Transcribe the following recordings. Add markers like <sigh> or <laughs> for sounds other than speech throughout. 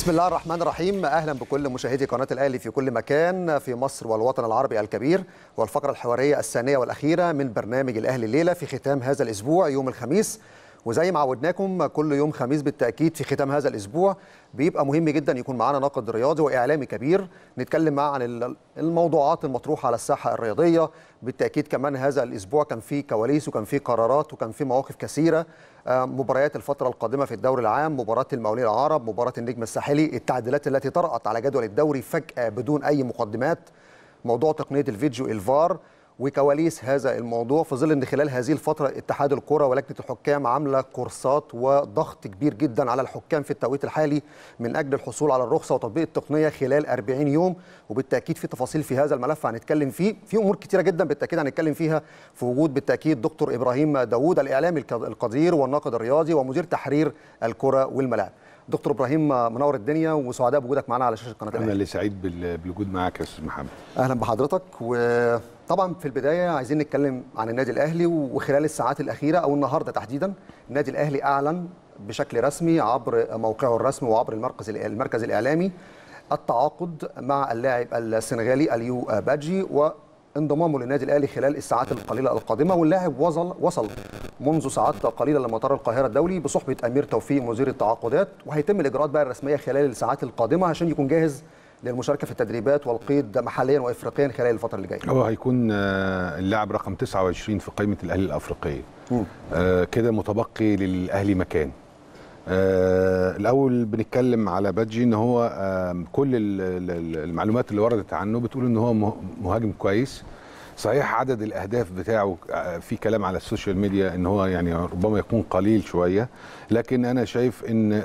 بسم الله الرحمن الرحيم اهلا بكل مشاهدي قناه الاهلي في كل مكان في مصر والوطن العربي الكبير والفقره الحواريه الثانيه والاخيره من برنامج الاهلي الليله في ختام هذا الاسبوع يوم الخميس وزي ما عودناكم كل يوم خميس بالتاكيد في ختام هذا الاسبوع بيبقى مهم جدا يكون معانا ناقد رياضي واعلامي كبير نتكلم معاه عن الموضوعات المطروحه على الساحه الرياضيه بالتاكيد كمان هذا الاسبوع كان فيه كواليس وكان فيه قرارات وكان فيه مواقف كثيره آه، مباريات الفترة القادمة في الدوري العام مباراة المولية العرب مباراة النجم الساحلي التعديلات التي طرأت على جدول الدوري فجأة بدون أي مقدمات موضوع تقنية الفيديو الفار وكواليس هذا الموضوع في ظل ان خلال هذه الفتره اتحاد الكره ولجنه الحكام عامله كورسات وضغط كبير جدا على الحكام في التوقيت الحالي من اجل الحصول على الرخصه وتطبيق التقنيه خلال 40 يوم وبالتاكيد في تفاصيل في هذا الملف هنتكلم فيه في امور كثيره جدا بالتاكيد هنتكلم فيها في وجود بالتاكيد دكتور ابراهيم داوود الاعلامي القدير والناقد الرياضي ومدير تحرير الكره والملاعب دكتور ابراهيم منور الدنيا وسعداء بوجودك معنا على شاشه قناه انا اللي سعيد بالوجود معاك يا استاذ محمد اهلا بحضرتك و طبعا في البدايه عايزين نتكلم عن النادي الاهلي وخلال الساعات الاخيره او النهارده تحديدا النادي الاهلي اعلن بشكل رسمي عبر موقعه الرسمي وعبر المركز المركز الاعلامي التعاقد مع اللاعب السنغالي اليو باجي وانضمامه للنادي الاهلي خلال الساعات القليله القادمه واللاعب وصل وصل منذ ساعات قليله لمطار القاهره الدولي بصحبه امير توفيق مدير التعاقدات وهيتم الاجراءات بقى الرسميه خلال الساعات القادمه عشان يكون جاهز للمشاركه في التدريبات والقيد محليا وافريقيا خلال الفتره اللي جايه هو هيكون آه، اللاعب رقم 29 في قائمه الاهلي الافريقيه آه، كده متبقي للاهلي مكان آه، الاول بنتكلم على بادجي ان هو كل المعلومات اللي وردت عنه بتقول ان هو مهاجم كويس صحيح عدد الاهداف بتاعه آه، في كلام على السوشيال ميديا ان هو يعني ربما يكون قليل شويه لكن انا شايف ان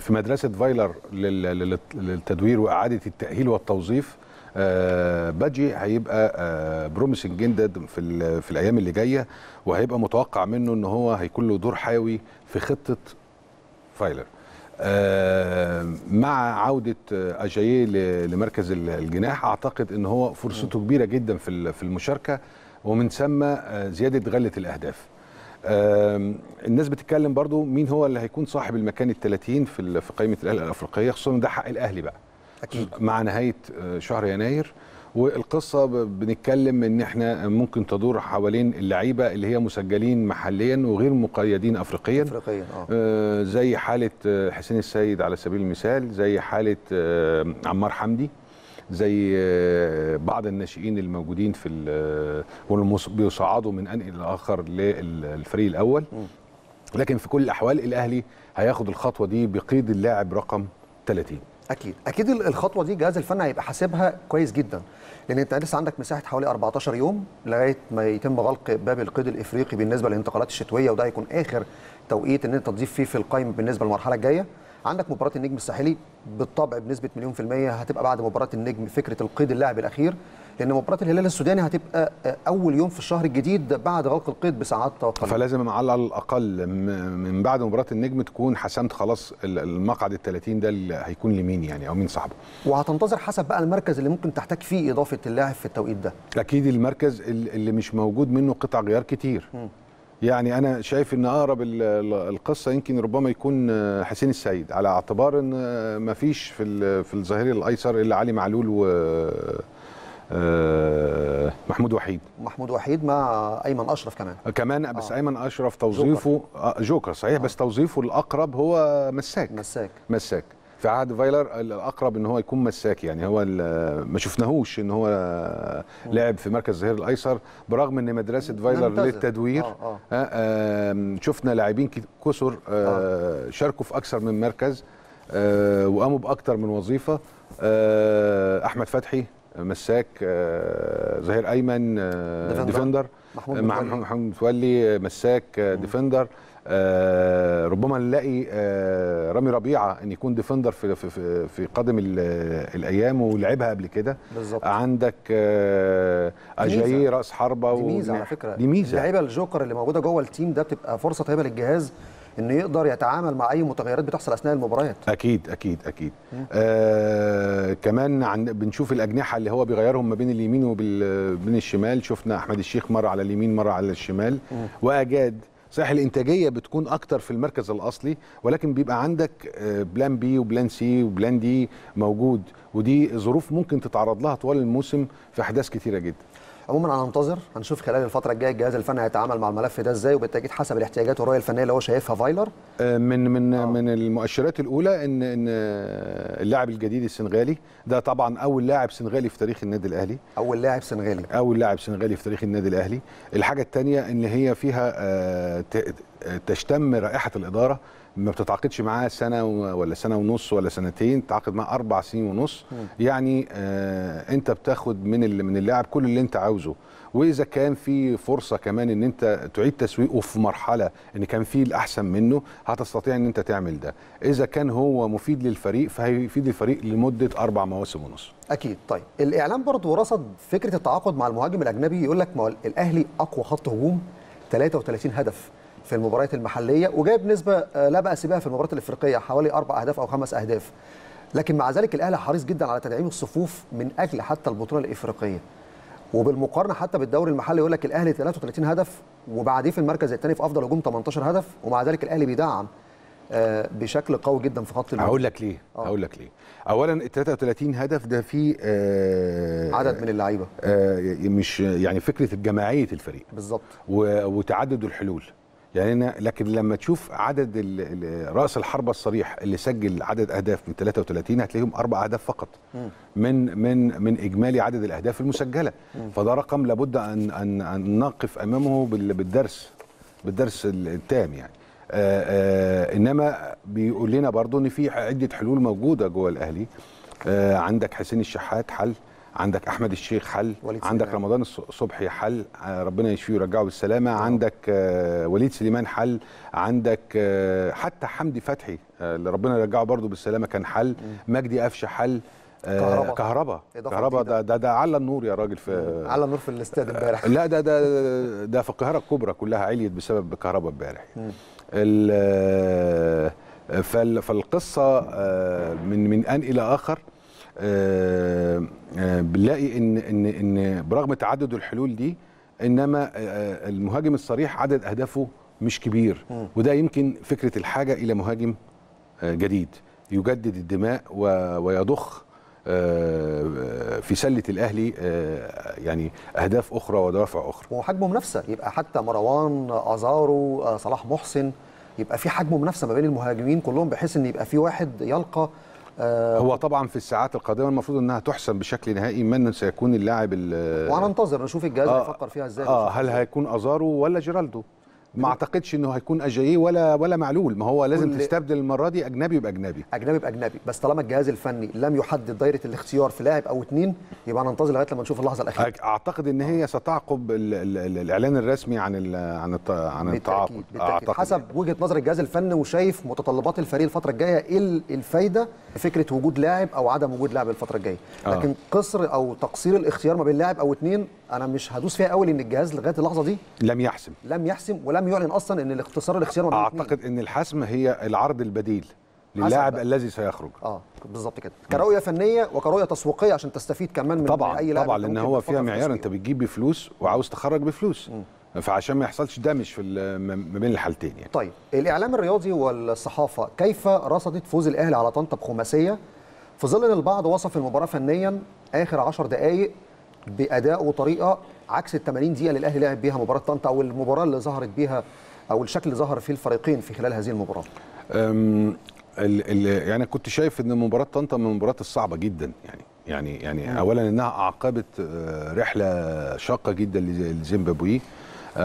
في مدرسه فايلر للتدوير واعاده التاهيل والتوظيف آه، بادجي هيبقى بروميسنج آه، جدا في في الايام اللي جايه وهيبقى متوقع منه ان هو هيكون له دور حيوي في خطه فايلر آه، مع عوده اجاييه لمركز الجناح اعتقد ان هو فرصته كبيره جدا في المشاركه ومن ثم آه، زياده غله الاهداف آه، الناس بتتكلم برضو مين هو اللي هيكون صاحب المكان ال 30 في في قائمه الاهلي الافريقيه خصوصا ده حق الاهلي بقى أكيد. مع نهايه شهر يناير والقصه بنتكلم ان احنا ممكن تدور حوالين اللعيبه اللي هي مسجلين محليا وغير مقيدين افريقيا افريقيا آه, آه، زي حاله آه، حسين السيد على سبيل المثال زي حاله آه، عمار حمدي زي بعض الناشئين الموجودين في بيصعدوا من انقل الاخر للفريق الاول لكن في كل الاحوال الاهلي هياخد الخطوه دي بقيد اللاعب رقم 30 اكيد اكيد الخطوه دي جهاز الفني هيبقى حاسبها كويس جدا لان يعني انت لسه عندك مساحه حوالي 14 يوم لغايه ما يتم غلق باب القيد الافريقي بالنسبه للانتقالات الشتويه وده هيكون اخر توقيت ان انت تضيف فيه في القائمه بالنسبه للمرحله الجايه عندك مباراه النجم الساحلي بالطبع بنسبه مليون في الميه هتبقى بعد مباراه النجم فكره القيد اللاعب الاخير لان مباراه الهلال السوداني هتبقى آه، اول يوم في الشهر الجديد بعد غلق القيد بساعات تقريبا فلازم على الاقل من بعد مباراه النجم تكون حسمت خلاص المقعد ال 30 ده اللي هيكون لمين يعني او مين صاحبه وهتنتظر حسب بقى المركز اللي ممكن تحتاج فيه اضافه اللاعب في التوقيت ده اكيد المركز اللي مش موجود منه قطع غيار كتير م. يعني انا شايف ان اقرب القصه يمكن ربما يكون آه، حسين السيد على اعتبار ان آه، مفيش في في الظهير الايسر الا علي معلول و آه، محمود وحيد محمود وحيد مع ايمن اشرف كمان آه، كمان بس آه. ايمن اشرف توظيفه جوكر, آه، جوكر صحيح آه. بس توظيفه الاقرب هو مساك مساك مساك في عهد فايلر الاقرب ان هو يكون مساك يعني هو ما شفناهوش ان هو لعب في مركز الظهير الايسر برغم ان مدرسه فايلر نمتزل. للتدوير آه آه. آه شفنا لاعبين كثر آه آه. شاركوا في اكثر من مركز آه وقاموا باكثر من وظيفه آه احمد فتحي مساك آه، ظهير ايمن آه، ديفندر محمود آه، متولي مساك ديفندر ربما نلاقي رامي ربيعه ان يكون ديفندر في في, في قادم الايام ولعبها قبل كده بالظبط عندك اجاي راس حربه دي ميزه على فكره دي ميزه اللعيبه الجوكر اللي موجوده جوه التيم ده بتبقى فرصه طيبه للجهاز انه يقدر يتعامل مع اي متغيرات بتحصل اثناء المباريات اكيد اكيد اكيد آه كمان عن بنشوف الاجنحه اللي هو بيغيرهم ما بين اليمين وبين الشمال شفنا احمد الشيخ مره على اليمين مره على الشمال واجاد صحيح الانتاجيه بتكون اكتر في المركز الاصلي ولكن بيبقى عندك آه، بلان بي وبلان سي وبلان دي موجود ودي ظروف ممكن تتعرض لها طوال الموسم في احداث كتيره جدا عموما انا هنشوف خلال الفتره الجايه الجهاز الفني هيتعامل مع الملف ده ازاي وبالتاكيد حسب الاحتياجات والرؤيه الفنيه اللي هو شايفها فايلر آه، من من أوه. من المؤشرات الاولى ان ان آه، اللاعب الجديد السنغالي ده طبعا اول لاعب سنغالي في تاريخ النادي الاهلي اول لاعب سنغالي اول لاعب سنغالي في تاريخ النادي الاهلي الحاجه الثانيه ان هي فيها آه، تشتم رائحه الاداره ما بتتعاقدش معاه سنه ولا سنه ونص ولا سنتين بتتعاقد معاه اربع سنين ونص م. يعني آه انت بتاخد من اللي من اللاعب كل اللي انت عاوزه واذا كان في فرصه كمان ان انت تعيد تسويقه في مرحله ان كان في الاحسن منه هتستطيع ان انت تعمل ده اذا كان هو مفيد للفريق فهيفيد الفريق لمده اربع مواسم ونص اكيد طيب الاعلام برضه رصد فكره التعاقد مع المهاجم الاجنبي يقول لك ما الاهلي اقوى خط هجوم 33 هدف في المباريات المحليه وجايب نسبه آه، لا باس بها في المباريات الافريقيه حوالي اربع اهداف او خمس اهداف لكن مع ذلك الاهلي حريص جدا على تدعيم الصفوف من اجل حتى البطوله الافريقيه وبالمقارنه حتى بالدوري المحلي يقول لك الاهلي 33 هدف وبعديه في المركز الثاني في افضل هجوم 18 هدف ومع ذلك الاهلي بيدعم آه، بشكل قوي جدا في خط الهجوم هقول لك ليه آه. هقول لك ليه اولا ال 33 هدف ده في آه عدد من اللعيبه آه مش يعني فكره جماعيه الفريق بالظبط وتعدد الحلول يعني أنا لكن لما تشوف عدد راس الحربه الصريح اللي سجل عدد اهداف من 33 هتلاقيهم اربع اهداف فقط من من من اجمالي عدد الاهداف المسجله فده رقم لابد ان ان, أن نقف امامه بالدرس بالدرس التام يعني آآ آه، آآ آه، انما بيقول لنا برضو ان في عده حلول موجوده جوه الاهلي آه، عندك حسين الشحات حل عندك احمد الشيخ حل عندك سليمان. رمضان صبحي حل آه، ربنا يشفيه ويرجعه بالسلامه أوه. عندك آه، وليد سليمان حل عندك آه، حتى حمدي فتحي اللي ربنا يرجعه برده بالسلامه كان حل مجدي قفشه حل كهرباء كهرباء كهرباء ده, ده ده على النور يا راجل في على النور في الاستاد امبارح لا ده ده ده في القاهره الكبرى كلها عليت بسبب كهرباء امبارح فالقصه من من ان الى اخر آه، آه، بنلاقي ان ان ان برغم تعدد الحلول دي انما آه، المهاجم الصريح عدد اهدافه مش كبير وده يمكن فكره الحاجه الى مهاجم جديد يجدد الدماء ويضخ في سله الاهلي يعني اهداف اخرى ودوافع اخرى وحجم منافسه يبقى حتى مروان ازارو صلاح محسن يبقى في حجم منافسه ما بين المهاجمين كلهم بحيث ان يبقى في واحد يلقى آه، هو طبعا في الساعات القادمه المفروض انها تحسم بشكل نهائي من سيكون اللاعب انتظر نشوف الجهاز آه فيها ازاي اه هل هيكون ازارو ولا جيرالدو ما اعتقدش انه هيكون اجاييه ولا ولا معلول ما هو لازم تستبدل المره دي اجنبي باجنبي اجنبي باجنبي بس طالما الجهاز الفني لم يحدد دايره الاختيار في لاعب او اثنين يبقى هننتظر لغايه لما نشوف اللحظه الاخيره اعتقد ان هي ستعقب الـ الـ الـ الاعلان الرسمي عن الـ عن الـ عن التعاقد اعتقد حسب وجهه نظر الجهاز الفني وشايف متطلبات الفريق الفتره الجايه ايه الفايده فكره وجود لاعب او عدم وجود لاعب الفتره الجايه آه. لكن قصر او تقصير الاختيار ما بين لاعب او اثنين انا مش هدوس فيها قوي لان الجهاز لغايه اللحظه دي لم يحسم لم يحسم ولم يعلن اصلا ان الاختصار الاختيار اعتقد ان الحسم هي العرض البديل للاعب الذي سيخرج اه بالظبط كده كرؤيه فنيه وكرؤيه تسويقيه عشان تستفيد كمان من طبعا اي لاعب طبعا لان هو فيها معيار انت بتجيب بفلوس وعاوز تخرج بفلوس م. فعشان ما يحصلش دامج في ما بين الحالتين يعني طيب الاعلام الرياضي والصحافه كيف رصدت فوز الاهلي على طنطا بخماسيه في ظل ان البعض وصف المباراه فنيا اخر 10 دقائق باداء وطريقه عكس ال 80 دقيقه اللي الاهلي لعب بيها مباراه طنطا او المباراه اللي ظهرت بيها او الشكل اللي ظهر فيه الفريقين في خلال هذه المباراه يعني كنت شايف ان مباراه طنطا من المباريات الصعبه جدا يعني يعني يعني اولا انها اعقبت آه، رحله شاقه جدا لزيمبابوي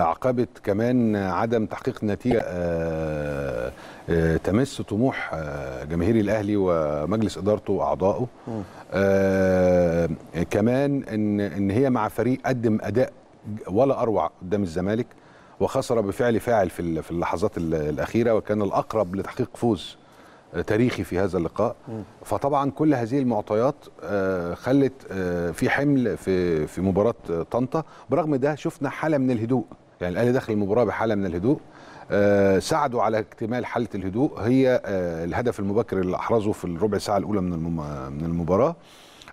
عقبه كمان عدم تحقيق نتيجه آه، آه، تمس طموح آه، جماهير الاهلي ومجلس ادارته واعضائه كمان ان ان هي مع فريق قدم اداء ولا اروع قدام الزمالك وخسر بفعل فاعل في في اللحظات الاخيره وكان الاقرب لتحقيق فوز تاريخي في هذا اللقاء فطبعا كل هذه المعطيات خلت في حمل في في مباراه طنطا برغم ده شفنا حاله من الهدوء يعني الاهلي دخل المباراه بحاله من الهدوء آه، ساعدوا على اكتمال حاله الهدوء هي آه، الهدف المبكر اللي احرزه في الربع ساعه الاولى من من المباراه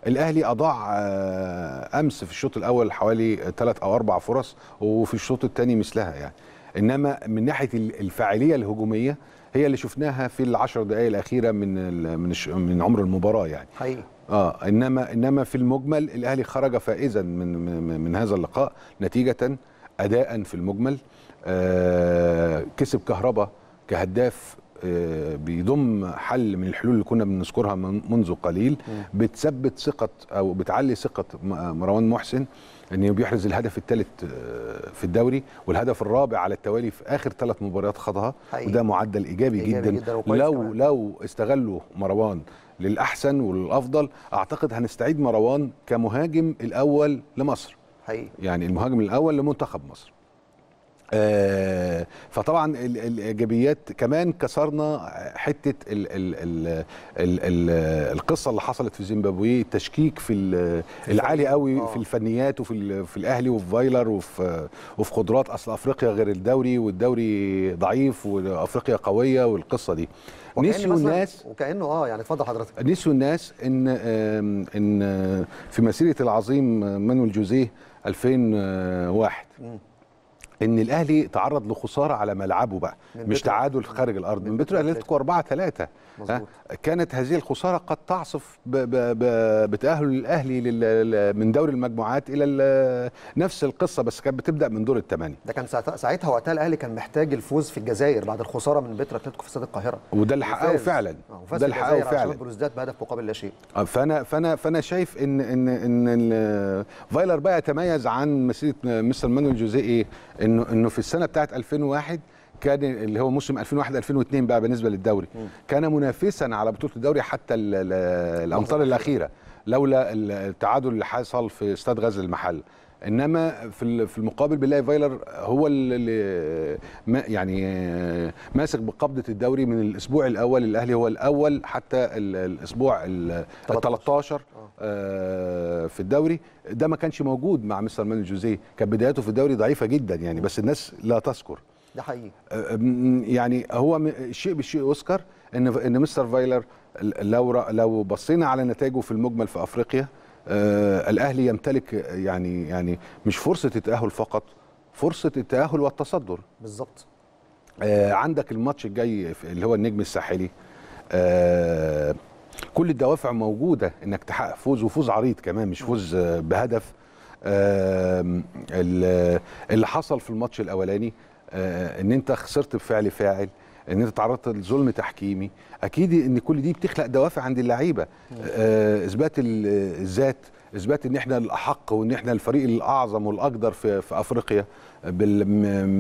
الاهلي اضاع آه، امس في الشوط الاول حوالي ثلاث او اربع فرص وفي الشوط الثاني مثلها يعني انما من ناحيه الفاعليه الهجوميه هي اللي شفناها في العشر دقائق الاخيره من من من عمر المباراه يعني حقيقي اه انما انما في المجمل الاهلي خرج فائزا من من, من هذا اللقاء نتيجه اداء في المجمل آه، كسب كهربا كهداف آه، بيضم حل من الحلول اللي كنا بنذكرها منذ قليل بتثبت ثقه او بتعلي ثقه آه، مروان محسن انه بيحرز الهدف الثالث في الدوري والهدف الرابع على التوالي في اخر ثلاث مباريات خاضها وده معدل ايجابي, إيجابي جدا, جداً لو كمان. لو استغلوا مروان للاحسن وللافضل اعتقد هنستعيد مروان كمهاجم الاول لمصر حقيقي يعني المهاجم الاول لمنتخب مصر آه، فطبعا الايجابيات كمان كسرنا حته الـ الـ الـ الـ الـ القصه اللي حصلت في زيمبابوي التشكيك في العالي قوي آه. في الفنيات وفي في الاهلي وفي فايلر وفي وفي قدرات اصل افريقيا غير الدوري والدوري ضعيف وافريقيا قويه والقصه دي نسيوا الناس وكانه اه يعني اتفضل حضرتك نسيوا الناس ان ان آه، في مسيره العظيم مانويل جوزيه 2001 مم. ان الاهلي تعرض لخساره على ملعبه بقى مش تعادل خارج الارض من بترو اتلتيكو 4 3 مظبوط. كانت هذه الخساره قد تعصف بتاهل الاهلي من دوري المجموعات الى نفس القصه بس كانت بتبدا من دور الثمانيه ده كان ساعتها وقتها الاهلي كان محتاج الفوز في الجزائر بعد الخساره من بيتر اتلتيكو في استاد القاهره وده اللي حققه فعلا آه، ده اللي حققه فعلا بروزداد بهدف مقابل لا شيء آه، فانا فانا فانا شايف ان ان ان فايلر بقى يتميز عن مسيره مستر مانويل جوزيه ايه انه انه في السنه بتاعه 2001 كان اللي هو موسم 2001 2002 بقى بالنسبه للدوري كان منافسا على بطوله الدوري حتى الامطار الاخيره لولا التعادل اللي حصل في استاد غزل المحل انما في في المقابل بنلاقي فايلر هو اللي يعني ماسك بقبضه الدوري من الاسبوع الاول الاهلي هو الاول حتى الاسبوع ال 13 آه. آه، في الدوري ده ما كانش موجود مع مستر مانويل جوزيه كانت بداياته في الدوري ضعيفه جدا يعني بس الناس لا تذكر ده حقيقي أه، أه، يعني هو الشيء بالشيء يذكر ان ان مستر فايلر لو لو بصينا على نتائجه في المجمل في افريقيا آه الاهلي يمتلك يعني يعني مش فرصه التاهل فقط فرصه التاهل والتصدر بالظبط آه عندك الماتش الجاي اللي هو النجم الساحلي آه كل الدوافع موجوده انك تحقق فوز وفوز عريض كمان مش فوز بهدف أه، اللي حصل في الماتش الاولاني آه، ان انت خسرت بفعل فاعل ان انت تعرضت لظلم تحكيمي اكيد ان كل دي بتخلق دوافع عند اللعيبه آه، اثبات الذات اثبات ان احنا الاحق وان احنا الفريق الاعظم والاقدر في, في افريقيا بال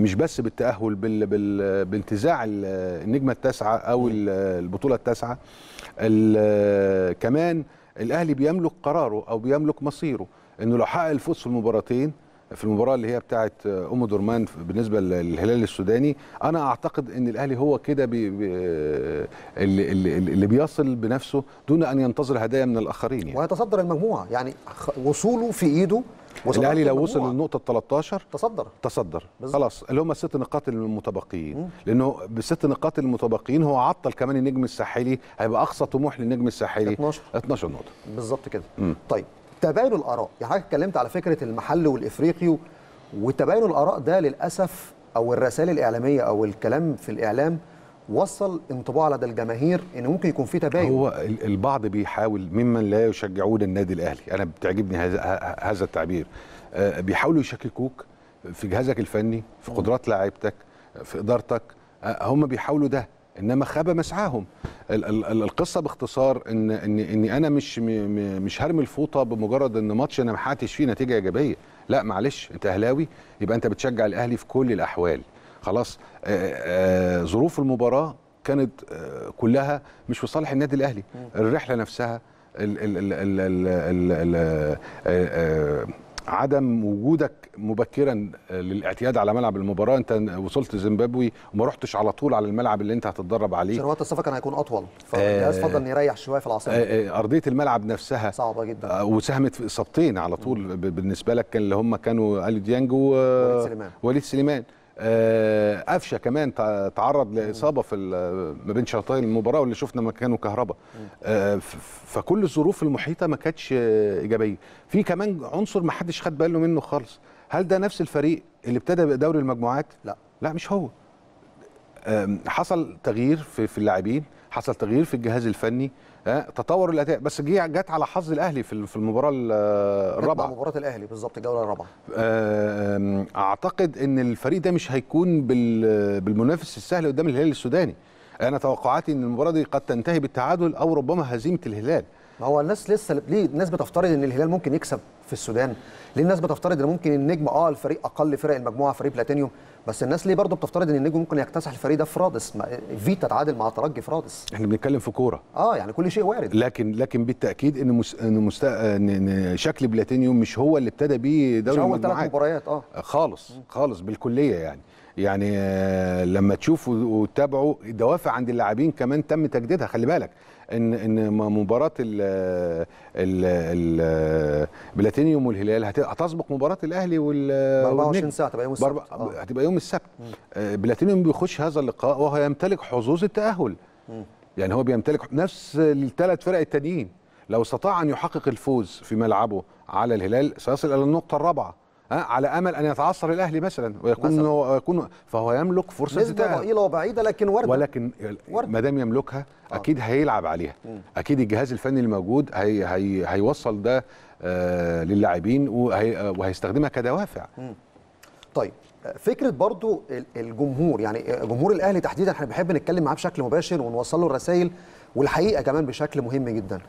مش بس بالتاهل بال بال بانتزاع النجمه التاسعه او البطوله التاسعه كمان الاهلي بيملك قراره او بيملك مصيره انه لو حقق الفوز في المباراتين في المباراه اللي هي بتاعه آه، ام درمان بالنسبه للهلال السوداني انا اعتقد ان الاهلي هو كده بي بي آه، اللي, اللي بيصل بنفسه دون ان ينتظر هدايا من الاخرين يعني. وهيتصدر المجموعه يعني وصوله في ايده الاهلي لو وصل للنقطه 13 تصدر تصدر بالزبط. خلاص اللي هم الست نقاط المتبقيين لانه بالست نقاط المتبقيين هو عطل كمان النجم الساحلي هيبقى اقصى طموح للنجم الساحلي 12 12 نقطه بالظبط كده مم. طيب تباين الاراء يعني حضرتك اتكلمت على فكره المحل والافريقي وتباين الاراء ده للاسف او الرسائل الاعلاميه او الكلام في الاعلام وصل انطباع لدى الجماهير ان ممكن يكون في تباين هو البعض بيحاول ممن لا يشجعون النادي الاهلي انا بتعجبني هذا التعبير آه، بيحاولوا يشككوك في جهازك الفني في قدرات لاعبتك في ادارتك آه، هم بيحاولوا ده انما خاب مسعاهم القصه باختصار ان ان اني انا مش مش هرمي الفوطه بمجرد ان ماتش انا ما حققتش فيه نتيجه ايجابيه لا معلش انت اهلاوي يبقى انت بتشجع الاهلي في كل الاحوال خلاص آه، آه، آه، ظروف المباراه كانت كلها مش في صالح النادي الاهلي الرحله نفسها ال ال ال ال ال ال ال عدم وجودك مبكرا آه، للاعتياد على ملعب المباراه انت وصلت زيمبابوي وما رحتش على طول على الملعب اللي انت هتتدرب عليه شروات السفر كان هيكون اطول فالجهاز آه فضل يريح شويه في العاصمه آه آه ارضيه الملعب نفسها صعبه جدا آه وساهمت في اصابتين على طول بالنسبه لك كان اللي هم كانوا الي ديانج وليد سليمان وليد سليمان آه، قفشه كمان تعرض لاصابه في ما بين شوطي المباراه واللي شفنا مكانه كهربا آه، فكل الظروف المحيطه ما كانتش ايجابيه في كمان عنصر ما حدش خد باله منه خالص هل ده نفس الفريق اللي ابتدى دوري المجموعات لا لا مش هو حصل تغيير في اللاعبين حصل تغيير في الجهاز الفني تطور الاداء بس جه جت على حظ الاهلي في المباراه الرابعه مباراه الاهلي بالظبط الجوله الرابعه اعتقد ان الفريق ده مش هيكون بالمنافس السهل قدام الهلال السوداني انا توقعاتي ان المباراه دي قد تنتهي بالتعادل او ربما هزيمه الهلال ما هو الناس لسه ليه الناس بتفترض ان الهلال ممكن يكسب في السودان ليه الناس بتفترض ان ممكن النجم اه الفريق اقل فرق المجموعه فريق بلاتينيوم بس الناس ليه برضه بتفترض ان النجم ممكن يكتسح الفريق ده في رادس فيتا تعادل مع ترجي في رادس احنا بنتكلم في كوره اه يعني كل شيء وارد لكن لكن بالتاكيد ان مس... ان, مست... إن شكل بلاتينيوم مش هو اللي ابتدى بيه دوري المجموعات اول ثلاث مباريات اه, آه، خالص خالص بالكليه يعني يعني آه، لما تشوفوا وتتابعوا الدوافع عند اللاعبين كمان تم تجديدها خلي بالك ان ان مباراه ال ال ال بلاتينيوم والهلال هتسبق مباراه الاهلي وال 24 ساعه تبقى يوم السبت آه. هتبقى يوم السبت آه، بلاتينيوم بيخش هذا اللقاء وهو يمتلك حظوظ التاهل مم. يعني هو بيمتلك نفس الثلاث فرق التانيين لو استطاع ان يحقق الفوز في ملعبه على الهلال سيصل الى النقطه الرابعه على امل ان يتعثر الاهلي مثلا ويكون مثلاً. ويكون فهو يملك فرصه نسبه ضئيله وبعيده لكن ورد ولكن ما دام يملكها آه. اكيد هيلعب عليها م. اكيد الجهاز الفني الموجود هي هي هيوصل ده آه للاعبين وهي آه، وهيستخدمها كدوافع م. طيب فكره برضو الجمهور يعني آه، جمهور الاهلي تحديدا احنا بنحب نتكلم معاه بشكل مباشر ونوصل له الرسائل والحقيقه كمان بشكل مهم جدا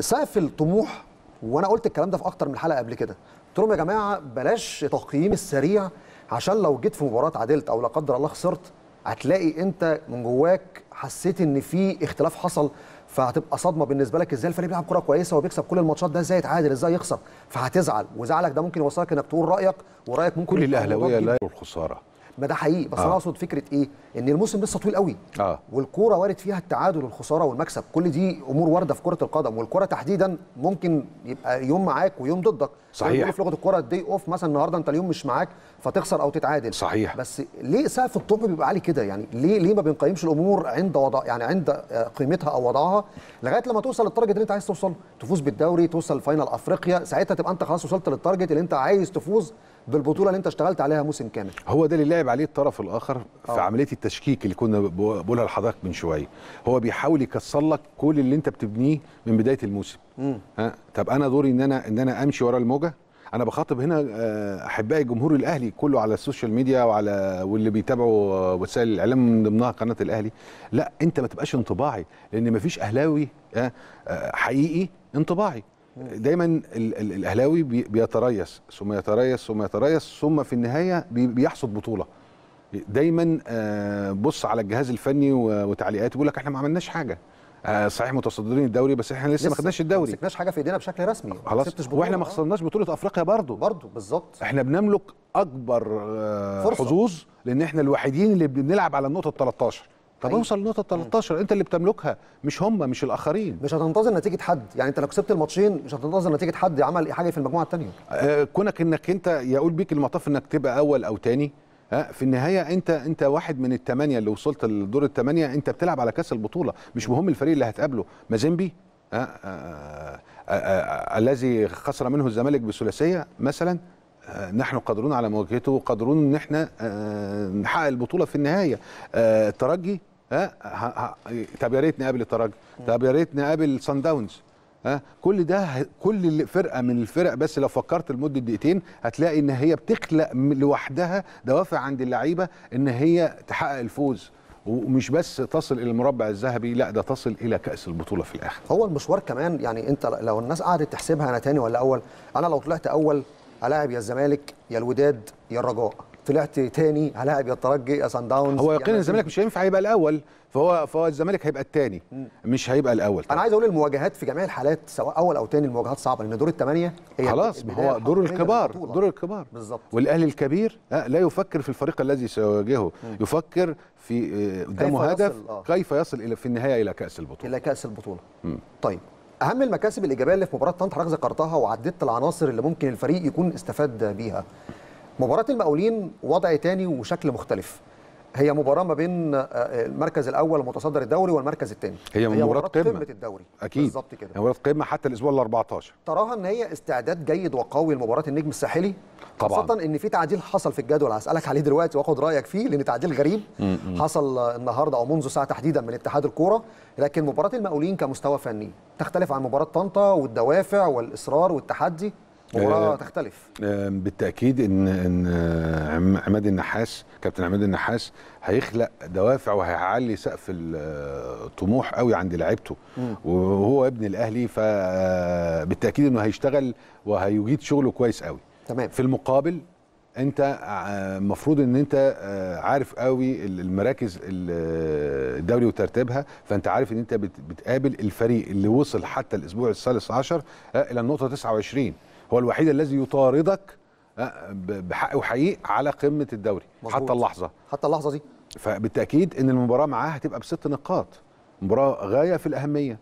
سقف الطموح وانا قلت الكلام ده في اكتر من حلقه قبل كده قلت لهم يا جماعه بلاش تقييم السريع عشان لو جيت في مباراه عدلت او لا قدر الله خسرت هتلاقي انت من جواك حسيت ان في اختلاف حصل فهتبقى صدمه بالنسبه لك ازاي الفريق بيلعب كوره كويسه وبيكسب كل الماتشات ده ازاي يتعادل ازاي يخسر فهتزعل وزعلك ده ممكن يوصلك انك تقول رايك ورايك ممكن كل الاهلاويه لا الخساره ما ده حقيقي بس آه. انا اقصد فكره ايه ان الموسم لسه طويل قوي آه. والكوره وارد فيها التعادل والخساره والمكسب كل دي امور وارده في كره القدم والكره تحديدا ممكن يبقى يوم معاك ويوم ضدك صحيح في لغه الكوره الدي اوف مثلا النهارده انت اليوم مش معاك فتخسر او تتعادل صحيح بس ليه سقف الطموح بيبقى عالي كده يعني ليه ليه ما بنقيمش الامور عند وضع يعني عند آه، قيمتها او وضعها لغايه لما توصل للتارجت اللي انت عايز توصل تفوز بالدوري توصل فاينل افريقيا ساعتها تبقى انت خلاص وصلت للتارجت اللي انت عايز تفوز بالبطوله اللي انت اشتغلت عليها موسم كامل هو ده اللي لعب عليه الطرف الاخر في اه. عمليه التشكيك اللي كنا بقولها لحضرتك من شويه هو بيحاول يكسر لك كل اللي انت بتبنيه من بدايه الموسم ها طب انا دوري ان انا ان انا امشي ورا الموجه انا بخاطب هنا آه، احبائي جمهور الاهلي كله على السوشيال ميديا وعلى واللي بيتابعوا وسائل الاعلام من ضمنها قناه الاهلي لا انت ما تبقاش انطباعي لان ما فيش اهلاوي آه، حقيقي انطباعي دايما الاهلاوي بيتريث ثم يتريث ثم يتريث ثم في النهايه بيحصد بطوله دايما آه، بص على الجهاز الفني وتعليقاته بيقول لك احنا ما عملناش حاجه آه، صحيح متصدرين الدوري بس احنا لسه, ما خدناش الدوري ما مسكناش حاجه في ايدينا بشكل رسمي خلاص واحنا ما خسرناش بطوله افريقيا برضه برضه بالظبط احنا بنملك اكبر آه، فرصة. حظوظ لان احنا الوحيدين اللي بنلعب على النقطه ال 13 طب اوصل لنقطه 13 انت اللي بتملكها مش هم مش الاخرين مش هتنتظر نتيجه حد يعني انت لو كسبت الماتشين مش هتنتظر نتيجه حد عمل حاجه في المجموعه الثانيه آه كونك انك انت يقول بيك المطاف انك تبقى اول او ثاني آه، في النهايه انت انت واحد من الثمانيه اللي وصلت لدور الثمانيه انت بتلعب على كاس البطوله مش مهم الفريق اللي هتقابله مازيمبي آه، آه، الذي خسر منه الزمالك بثلاثيه مثلا آه، نحن قادرون على مواجهته وقادرون ان احنا آه، نحقق البطوله في النهايه آه، الترجي ها طب يا ريت نقابل الترجي طب يا ريت نقابل سان داونز ها كل ده كل فرقه من الفرق بس لو فكرت لمده دقيقتين هتلاقي ان هي بتخلق لوحدها دوافع عند اللعيبه ان هي تحقق الفوز ومش بس تصل الى المربع الذهبي لا ده تصل الى كاس البطوله في الاخر هو المشوار كمان يعني انت لو الناس قعدت تحسبها انا تاني ولا اول انا لو طلعت اول هلاعب يا الزمالك يا الوداد يا الرجاء طلعت تاني هلاعب يا الترجي يا سان داونز هو يقينا الزمالك مش هينفع يبقى الاول فهو فهو الزمالك هيبقى الثاني مش هيبقى الاول طبعا. انا عايز اقول المواجهات في جميع الحالات سواء اول او ثاني المواجهات صعبه لان دور الثمانيه هي خلاص ما هو دور الكبار دور الكبار بالظبط والاهلي الكبير لا, يفكر في الفريق الذي سيواجهه يفكر في آه، قدامه هدف آه. كيف يصل الى في النهايه الى كاس البطوله الى كاس البطوله مم. طيب اهم المكاسب الايجابيه اللي في مباراه طنطا حضرتك ذكرتها وعددت العناصر اللي ممكن الفريق يكون استفاد بيها مباراه المقاولين وضع تاني وشكل مختلف هي مباراه ما بين آه، آه، المركز الاول المتصدر الدوري والمركز الثاني هي, هي مباراه قمه الدوري اكيد بالظبط كده مباراه قمه حتى الاسبوع ال 14 تراها ان هي استعداد جيد وقوي لمباراه النجم الساحلي طبعا خاصه ان في تعديل حصل في الجدول هسالك عليه دلوقتي واخد رايك فيه لان تعديل غريب م -م. حصل النهارده او منذ ساعه تحديدا من اتحاد الكوره لكن مباراه المقاولين كمستوى فني تختلف عن مباراه طنطا والدوافع والاصرار والتحدي آه، مباراه تختلف آه، بالتاكيد ان ان آه، عماد النحاس كابتن عماد النحاس هيخلق دوافع وهيعلي سقف الطموح قوي عند لعيبته وهو ابن الاهلي فبالتاكيد انه هيشتغل وهيجيد شغله كويس قوي تمام في المقابل انت المفروض ان انت عارف قوي المراكز الدوري وترتيبها فانت عارف ان انت بتقابل الفريق اللي وصل حتى الاسبوع الثالث عشر الى النقطه 29 هو الوحيد الذي يطاردك آه، بحق وحقيق على قمه الدوري مزبوط. حتى اللحظه حتى اللحظه دي فبالتاكيد ان المباراه معاه هتبقى بست نقاط مباراه غايه في الاهميه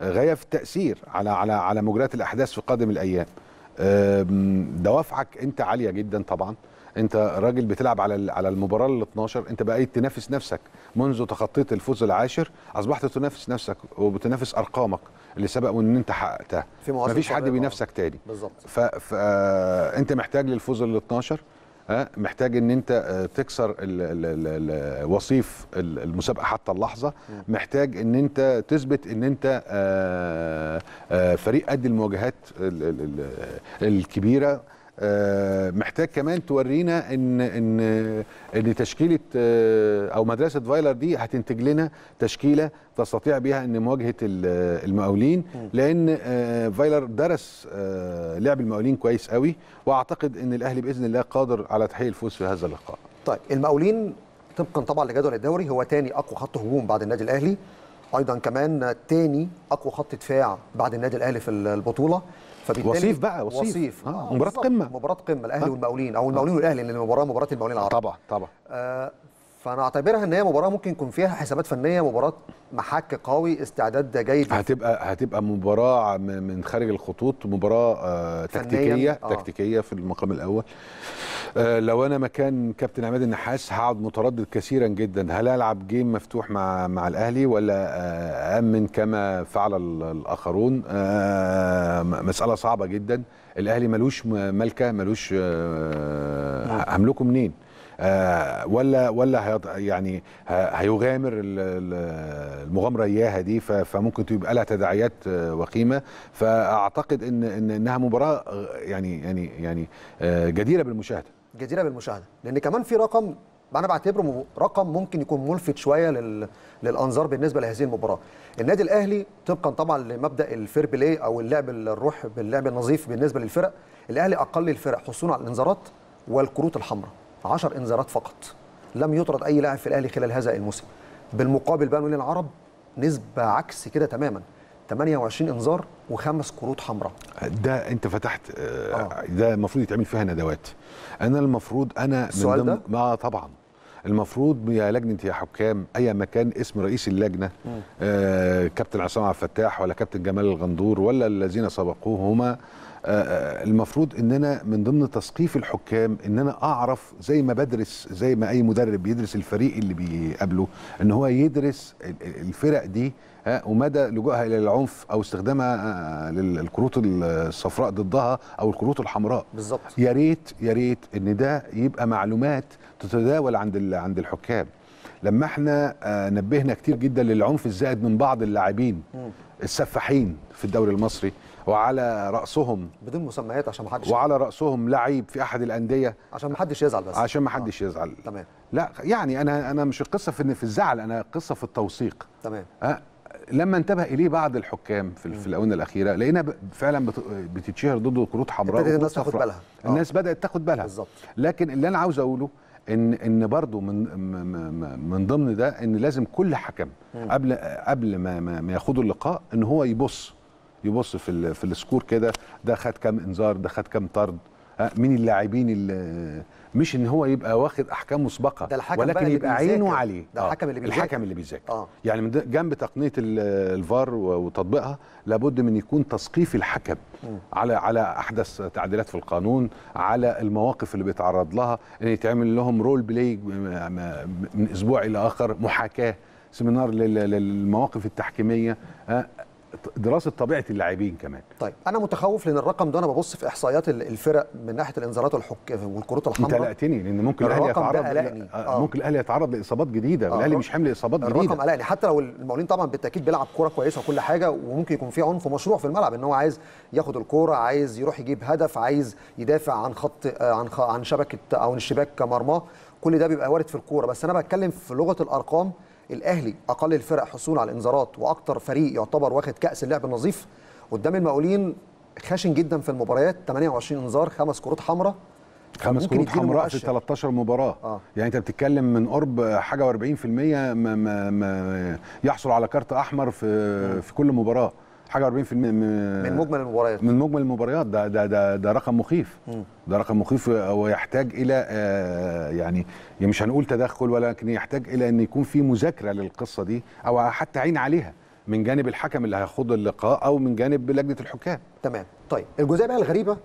آه، غايه في التاثير على على على مجريات الاحداث في قادم الايام دوافعك انت عاليه جدا طبعا انت راجل بتلعب على على المباراه ال 12 انت بقيت تنافس نفسك منذ تخطيت الفوز العاشر اصبحت تنافس نفسك وبتنافس ارقامك اللي سبق وان انت حققتها مفيش حد بينافسك تاني بالظبط فانت آه، محتاج للفوز ال 12 آه، محتاج ان انت آه، تكسر وصيف المسابقه حتى اللحظه محتاج ان انت تثبت ان انت فريق قد المواجهات الكبيره آه، محتاج كمان تورينا ان ان ان تشكيله آه، او مدرسه فايلر دي هتنتج لنا تشكيله تستطيع بها ان مواجهه المقاولين لان آه، فايلر درس لعب المقاولين كويس قوي واعتقد ان الاهلي باذن الله قادر على تحقيق الفوز في هذا اللقاء. طيب المقاولين طبقا طبعا لجدول الدوري هو تاني اقوى خط هجوم بعد النادي الاهلي ايضا كمان تاني اقوى خط دفاع بعد النادي الاهلي في البطوله وصيف بقى وصيف, وصيف. آه مباراه قمه مباراه قمه الاهلي والمقاولين او المقاولين والاهلي لان المباراه مباراه المقاولين العرب طبعا طبعا آه فانا اعتبرها ان هي مباراه ممكن يكون فيها حسابات فنيه مباراه محك قوي استعداد جيد هتبقى هتبقى مباراه من خارج الخطوط مباراه آه تكتيكيه آه. تكتيكيه في المقام الاول آه لو انا مكان كابتن عماد النحاس هقعد متردد كثيرا جدا هل العب جيم مفتوح مع مع الاهلي ولا آه امن كما فعل الاخرون آه مساله صعبه جدا الاهلي ملوش ملكه ملوش آه هملكه منين آه، ولا ولا يعني هيغامر المغامره اياها دي فممكن تبقى لها تداعيات آه، وقيمه فاعتقد ان انها مباراه آه، يعني يعني يعني جديره بالمشاهده جديره بالمشاهده لان كمان في رقم انا بعتبره رقم ممكن يكون ملفت شويه لل... للانظار بالنسبه لهذه المباراه النادي الاهلي طبقا طبعا لمبدا الفير بلاي او اللعب الروح باللعب النظيف بالنسبه للفرق الاهلي اقل الفرق حصولا على الانذارات والكروت الحمراء 10 انذارات فقط لم يطرد اي لاعب في الاهلي خلال هذا الموسم بالمقابل بقى من العرب نسبه عكس كده تماما 28 انذار وخمس كروت حمراء ده انت فتحت آه، آه. ده المفروض يتعمل فيها ندوات انا المفروض انا السؤال من ضمن ده؟ اه طبعا المفروض يا لجنه يا حكام اي مكان اسم رئيس اللجنه آه كابتن عصام عبد الفتاح ولا كابتن جمال الغندور ولا الذين سبقوه هما آه، آه، المفروض ان انا من ضمن تثقيف الحكام ان انا اعرف زي ما بدرس زي ما اي مدرب بيدرس الفريق اللي بيقابله ان هو يدرس الفرق دي ومدى لجوءها الى العنف او استخدامها آه، للكروت الصفراء ضدها او الكروت الحمراء بالظبط يا ريت يا ريت ان ده يبقى معلومات تتداول عند عند الحكام لما احنا نبهنا كتير جدا للعنف الزائد من بعض اللاعبين السفاحين في الدوري المصري وعلى راسهم بدون مسميات عشان ما حدش وعلى راسهم لعيب في احد الانديه عشان ما حدش يزعل بس عشان ما حدش آه. يزعل تمام لا يعني انا انا مش القصه في في الزعل انا قصه في التوثيق تمام أه لما انتبه اليه بعض الحكام في, في الاونه الاخيره لقينا فعلا بتتشهر ضده كروت حمراء الناس تاخد بالها آه. الناس آه. بدات تاخد بالها بالظبط لكن اللي انا عاوز اقوله ان ان برضه من من ضمن ده ان لازم كل حكم قبل قبل ما ما ياخدوا اللقاء ان هو يبص يبص في في السكور كده ده خد كام انذار ده خد كام طرد مين اللاعبين اللي مش ان هو يبقى واخد احكام مسبقه ده الحكم ولكن يبقى عينه عليه ده آه، الحكم اللي بيذاكر الحكم اللي بيذاكر آه. يعني من جنب تقنيه الفار وتطبيقها لابد من يكون تثقيف الحكم م. على على احدث تعديلات في القانون على المواقف اللي بيتعرض لها ان يتعمل لهم رول بلاي من اسبوع الى اخر محاكاه سيمينار للمواقف التحكيميه دراسه طبيعه اللاعبين كمان طيب انا متخوف لان الرقم ده انا ببص في احصائيات الفرق من ناحيه الانذارات والحك... والكروت الحمراء انت قلقتني لان ممكن الاهلي يتعرض ل... آه،, آه. ممكن الاهلي يتعرض لاصابات جديده آه. الاهلي مش حامل اصابات جديده الرقم قلقني حتى لو المقاولين طبعا بالتاكيد بيلعب كوره كويسه وكل حاجه وممكن يكون في عنف مشروع في الملعب ان هو عايز ياخد الكوره عايز يروح يجيب هدف عايز يدافع عن خط آه، عن خ... عن شبكه او الشباك كمرماه كل ده بيبقى وارد في الكوره بس انا بتكلم في لغه الارقام الاهلي اقل الفرق حصول على الانذارات واكتر فريق يعتبر واخد كاس اللعب النظيف قدام المقاولين خشن جدا في المباريات 28 انذار خمس كروت حمراء خمس كروت حمراء في 13 مباراه آه. يعني انت بتتكلم من قرب حاجه و40% يحصل على كارت احمر في آه. في كل مباراه حاجه 40% من من مجمل المباريات من مجمل المباريات ده ده ده, ده رقم مخيف ده رقم مخيف ويحتاج الى آه، يعني, يعني مش هنقول تدخل ولكن يحتاج الى ان يكون في مذاكره للقصه دي او حتى عين عليها من جانب الحكم اللي هيخوض اللقاء او من جانب لجنه الحكام تمام طيب الجزئيه بقى الغريبه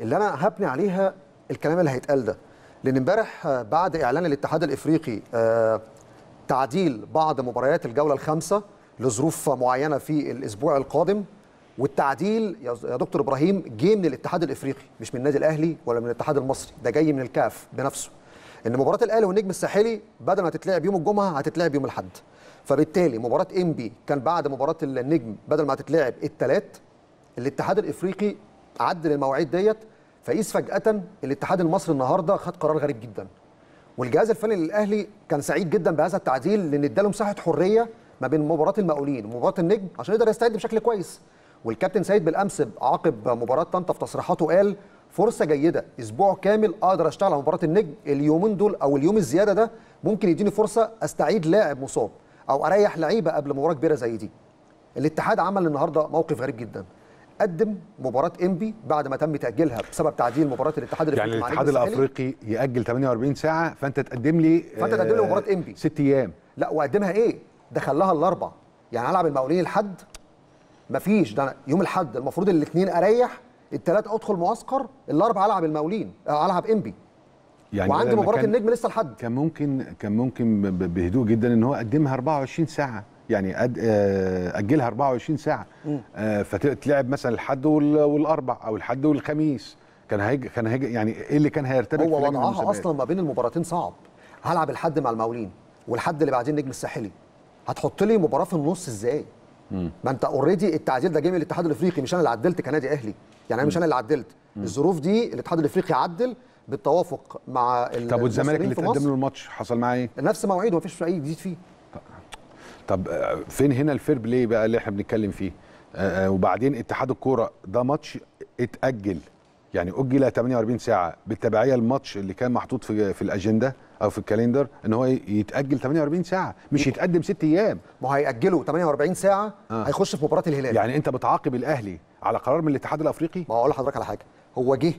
اللي انا هبني عليها الكلام اللي هيتقال ده لان امبارح آه، بعد اعلان الاتحاد الافريقي آه، تعديل بعض مباريات الجوله الخامسه لظروف معينه في الاسبوع القادم والتعديل يا دكتور ابراهيم جه من الاتحاد الافريقي مش من النادي الاهلي ولا من الاتحاد المصري ده جاي من الكاف بنفسه ان مباراه الاهلي والنجم الساحلي بدل ما تتلعب يوم الجمعه هتتلعب يوم الاحد فبالتالي مباراه انبي كان بعد مباراه النجم بدل ما تتلعب الثلاث الاتحاد الافريقي عدل المواعيد ديت فقيس فجاه الاتحاد المصري النهارده خد قرار غريب جدا والجهاز الفني للاهلي كان سعيد جدا بهذا التعديل لان اداله مساحه حريه ما بين مباراه المقاولين ومباراه النجم عشان يقدر يستعد بشكل كويس والكابتن سيد بالامس عقب مباراه طنطا في تصريحاته قال فرصه جيده اسبوع كامل اقدر اشتغل على مباراه النجم اليومين دول او اليوم الزياده ده ممكن يديني فرصه استعيد لاعب مصاب او اريح لعيبه قبل مباراه كبيره زي دي الاتحاد عمل النهارده موقف غريب جدا قدم مباراه انبي بعد ما تم تاجيلها بسبب تعديل مباراه الاتحاد الافريقي يعني الاتحاد الافريقي ياجل 48 ساعه فانت تقدم لي فانت تقدم لي مباراه آه، انبي ست ايام لا وقدمها ايه ده خلاها الاربع يعني العب المقاولين الحد مفيش ده يوم الحد المفروض الاثنين اريح التلات ادخل معسكر الاربع العب المقاولين آه، العب انبي يعني وعندي مباراه النجم لسه لحد كان ممكن كان ممكن بهدوء جدا ان هو قدمها 24 ساعه يعني آه، اجلها 24 ساعه آه، فتلعب مثلا الحد والاربع او الحد والخميس كان هيج كان هيج يعني ايه اللي كان هيرتبك هو وضعها اصلا ما بين المباراتين صعب هلعب الحد مع المقاولين والحد اللي بعدين نجم الساحلي هتحط لي مباراه في النص ازاي؟ ما انت اوريدي التعديل ده جاي من الاتحاد الافريقي مش انا اللي عدلت كنادي اهلي يعني انا مش انا اللي عدلت الظروف دي الاتحاد الافريقي عدل بالتوافق مع طب والزمالك اللي تقدم له الماتش حصل معاه ايه؟ نفس مواعيده مفيش اي جديد فيه طب آه، فين هنا الفير بلاي بقى اللي احنا بنتكلم فيه آه, آه، وبعدين اتحاد الكوره ده ماتش اتاجل يعني اجل 48 ساعه بالتبعيه الماتش اللي كان محطوط في في الاجنده او في الكاليندر ان هو يتاجل 48 ساعه مش يتقدم ست ايام ما هو هياجله 48 ساعه آه. هيخش في مباراه الهلال يعني انت بتعاقب الاهلي على قرار من الاتحاد الافريقي ما اقول لحضرتك على حاجه هو جه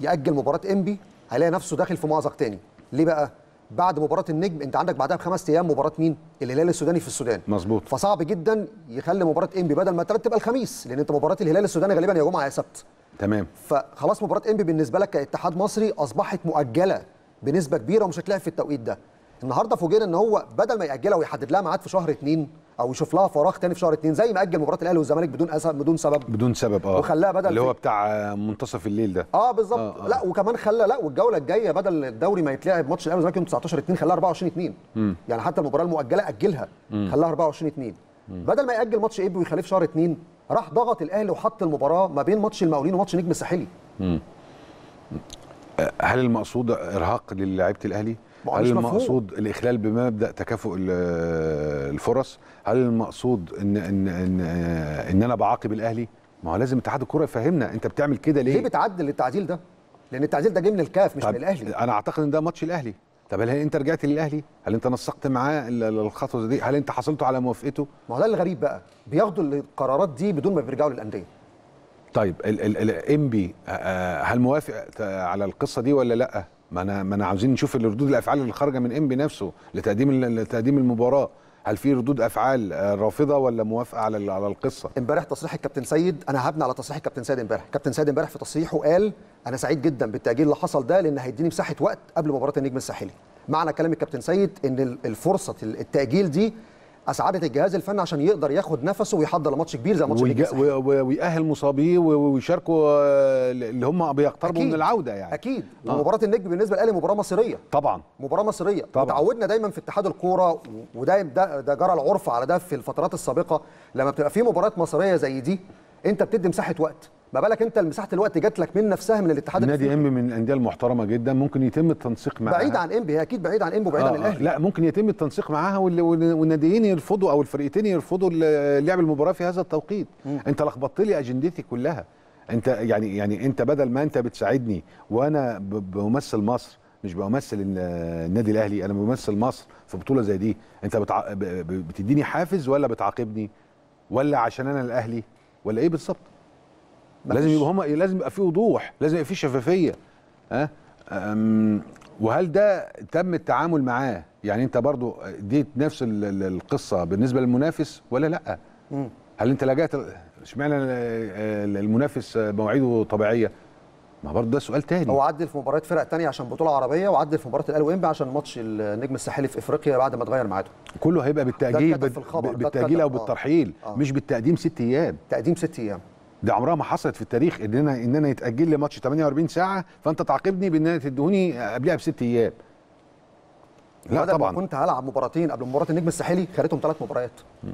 ياجل مباراه انبي هيلاقي نفسه داخل في مأزق تاني ليه بقى بعد مباراه النجم انت عندك بعدها بخمس ايام مباراه مين الهلال السوداني في السودان مظبوط فصعب جدا يخلي مباراه انبي بدل ما ترتب الخميس لان انت مباراه الهلال السوداني غالبا يا جمعه يا سبت تمام فخلاص مباراه انبي بالنسبه لك كاتحاد مصري اصبحت مؤجله بنسبه كبيره ومش هتلعب في التوقيت ده النهارده فوجئنا ان هو بدل ما ياجلها ويحدد لها ميعاد في شهر اثنين او يشوف لها فراغ تاني في شهر اثنين زي ما اجل مباراه الاهلي والزمالك بدون أسبب بدون سبب بدون سبب اه وخلاها بدل اللي هو بتاع منتصف الليل ده اه بالظبط آه آه. لا وكمان خلى لا والجوله الجايه بدل الدوري ما يتلعب ماتش الاهلي والزمالك يوم 19 2 خلاها 24 2 يعني حتى المباراه المؤجله اجلها خلاها 24 2 بدل ما ياجل ماتش ايبي ويخليه في شهر اثنين راح ضغط الاهلي وحط المباراه ما بين ماتش المقاولين وماتش نجم الساحلي هل المقصود ارهاق للاعيبه الاهلي؟ هل المقصود الاخلال بمبدا تكافؤ الفرص؟ هل المقصود ان ان ان ان انا بعاقب الاهلي؟ ما هو لازم اتحاد الكوره يفهمنا انت بتعمل كده ليه؟ ليه بتعدل التعديل ده؟ لان التعديل ده جه من الكاف مش من الاهلي انا اعتقد ان ده ماتش الاهلي طب هل انت رجعت للاهلي؟ هل انت نسقت معاه الخطوه دي؟ هل انت حصلت على موافقته؟ ما هو ده الغريب بقى بياخدوا القرارات دي بدون ما بيرجعوا للانديه طيب الام بي آه، آه، هل موافق على القصه دي ولا لا؟ ما انا ما انا عاوزين نشوف ردود الافعال اللي خارجه من ام بي نفسه لتقديم لتقديم المباراه هل في ردود افعال آه، رافضه ولا موافقه على على القصه امبارح تصريح الكابتن سيد انا هبني على تصريح الكابتن سيد امبارح الكابتن سيد امبارح في تصريحه قال انا سعيد جدا بالتاجيل اللي حصل ده لان هيديني مساحه وقت قبل مباراه النجم الساحلي معنى كلام الكابتن سيد ان الفرصه التاجيل دي اسعدت الجهاز الفني عشان يقدر ياخد نفسه ويحضر لماتش كبير زي ماتش ويج... ويأهل مصابيه ويشاركوا آه، اللي هم بيقتربوا من العوده يعني اكيد آه. ومباراه النجم بالنسبه للاهلي مباراه مصيريه طبعا مباراه مصيريه وتعودنا دايما في اتحاد الكوره وده ده, ده جرى العرف على ده في الفترات السابقه لما بتبقى في مباراه مصيريه زي دي انت بتدي مساحه وقت ما بالك انت المساحه الوقت جات لك من نفسها من الاتحاد نادي ام من الانديه المحترمه جدا ممكن يتم التنسيق معاها بعيد عن ام هي اكيد بعيد عن ام وبعيد آه عن الاهلي لا ممكن يتم التنسيق معاها والناديين يرفضوا او الفرقتين يرفضوا لعب المباراه في هذا التوقيت م. انت لخبطت لي اجندتي كلها انت يعني يعني انت بدل ما انت بتساعدني وانا بمثل مصر مش بمثل النادي الاهلي انا بمثل مصر في بطوله زي دي انت بتع... بتديني حافز ولا بتعاقبني ولا عشان انا الاهلي ولا ايه بالظبط لازم يبقى هم إيه، لازم يبقى في وضوح لازم يبقى في شفافيه ها وهل ده تم التعامل معاه يعني انت برضو دي نفس القصه بالنسبه للمنافس ولا لا مم. هل انت لجأت اشمعنى المنافس مواعيده طبيعيه ما برضه ده سؤال تاني هو عدل في مباريات فرق تانية عشان بطوله عربيه وعدل في مباراه الاهلي وانبي عشان ماتش النجم الساحلي في افريقيا بعد ما اتغير ميعاده كله هيبقى بالتاجيل بالتاجيل او آه. بالترحيل آه. مش بالتقديم ست ايام تقديم ست ايام دي عمرها ما حصلت في التاريخ ان انا ان انا يتاجل لي ماتش 48 ساعه فانت تعاقبني بان انا تدهوني قبلها بست ايام لا طبعا كنت هلعب مباراتين قبل مباراه النجم الساحلي خدتهم ثلاث مباريات مم.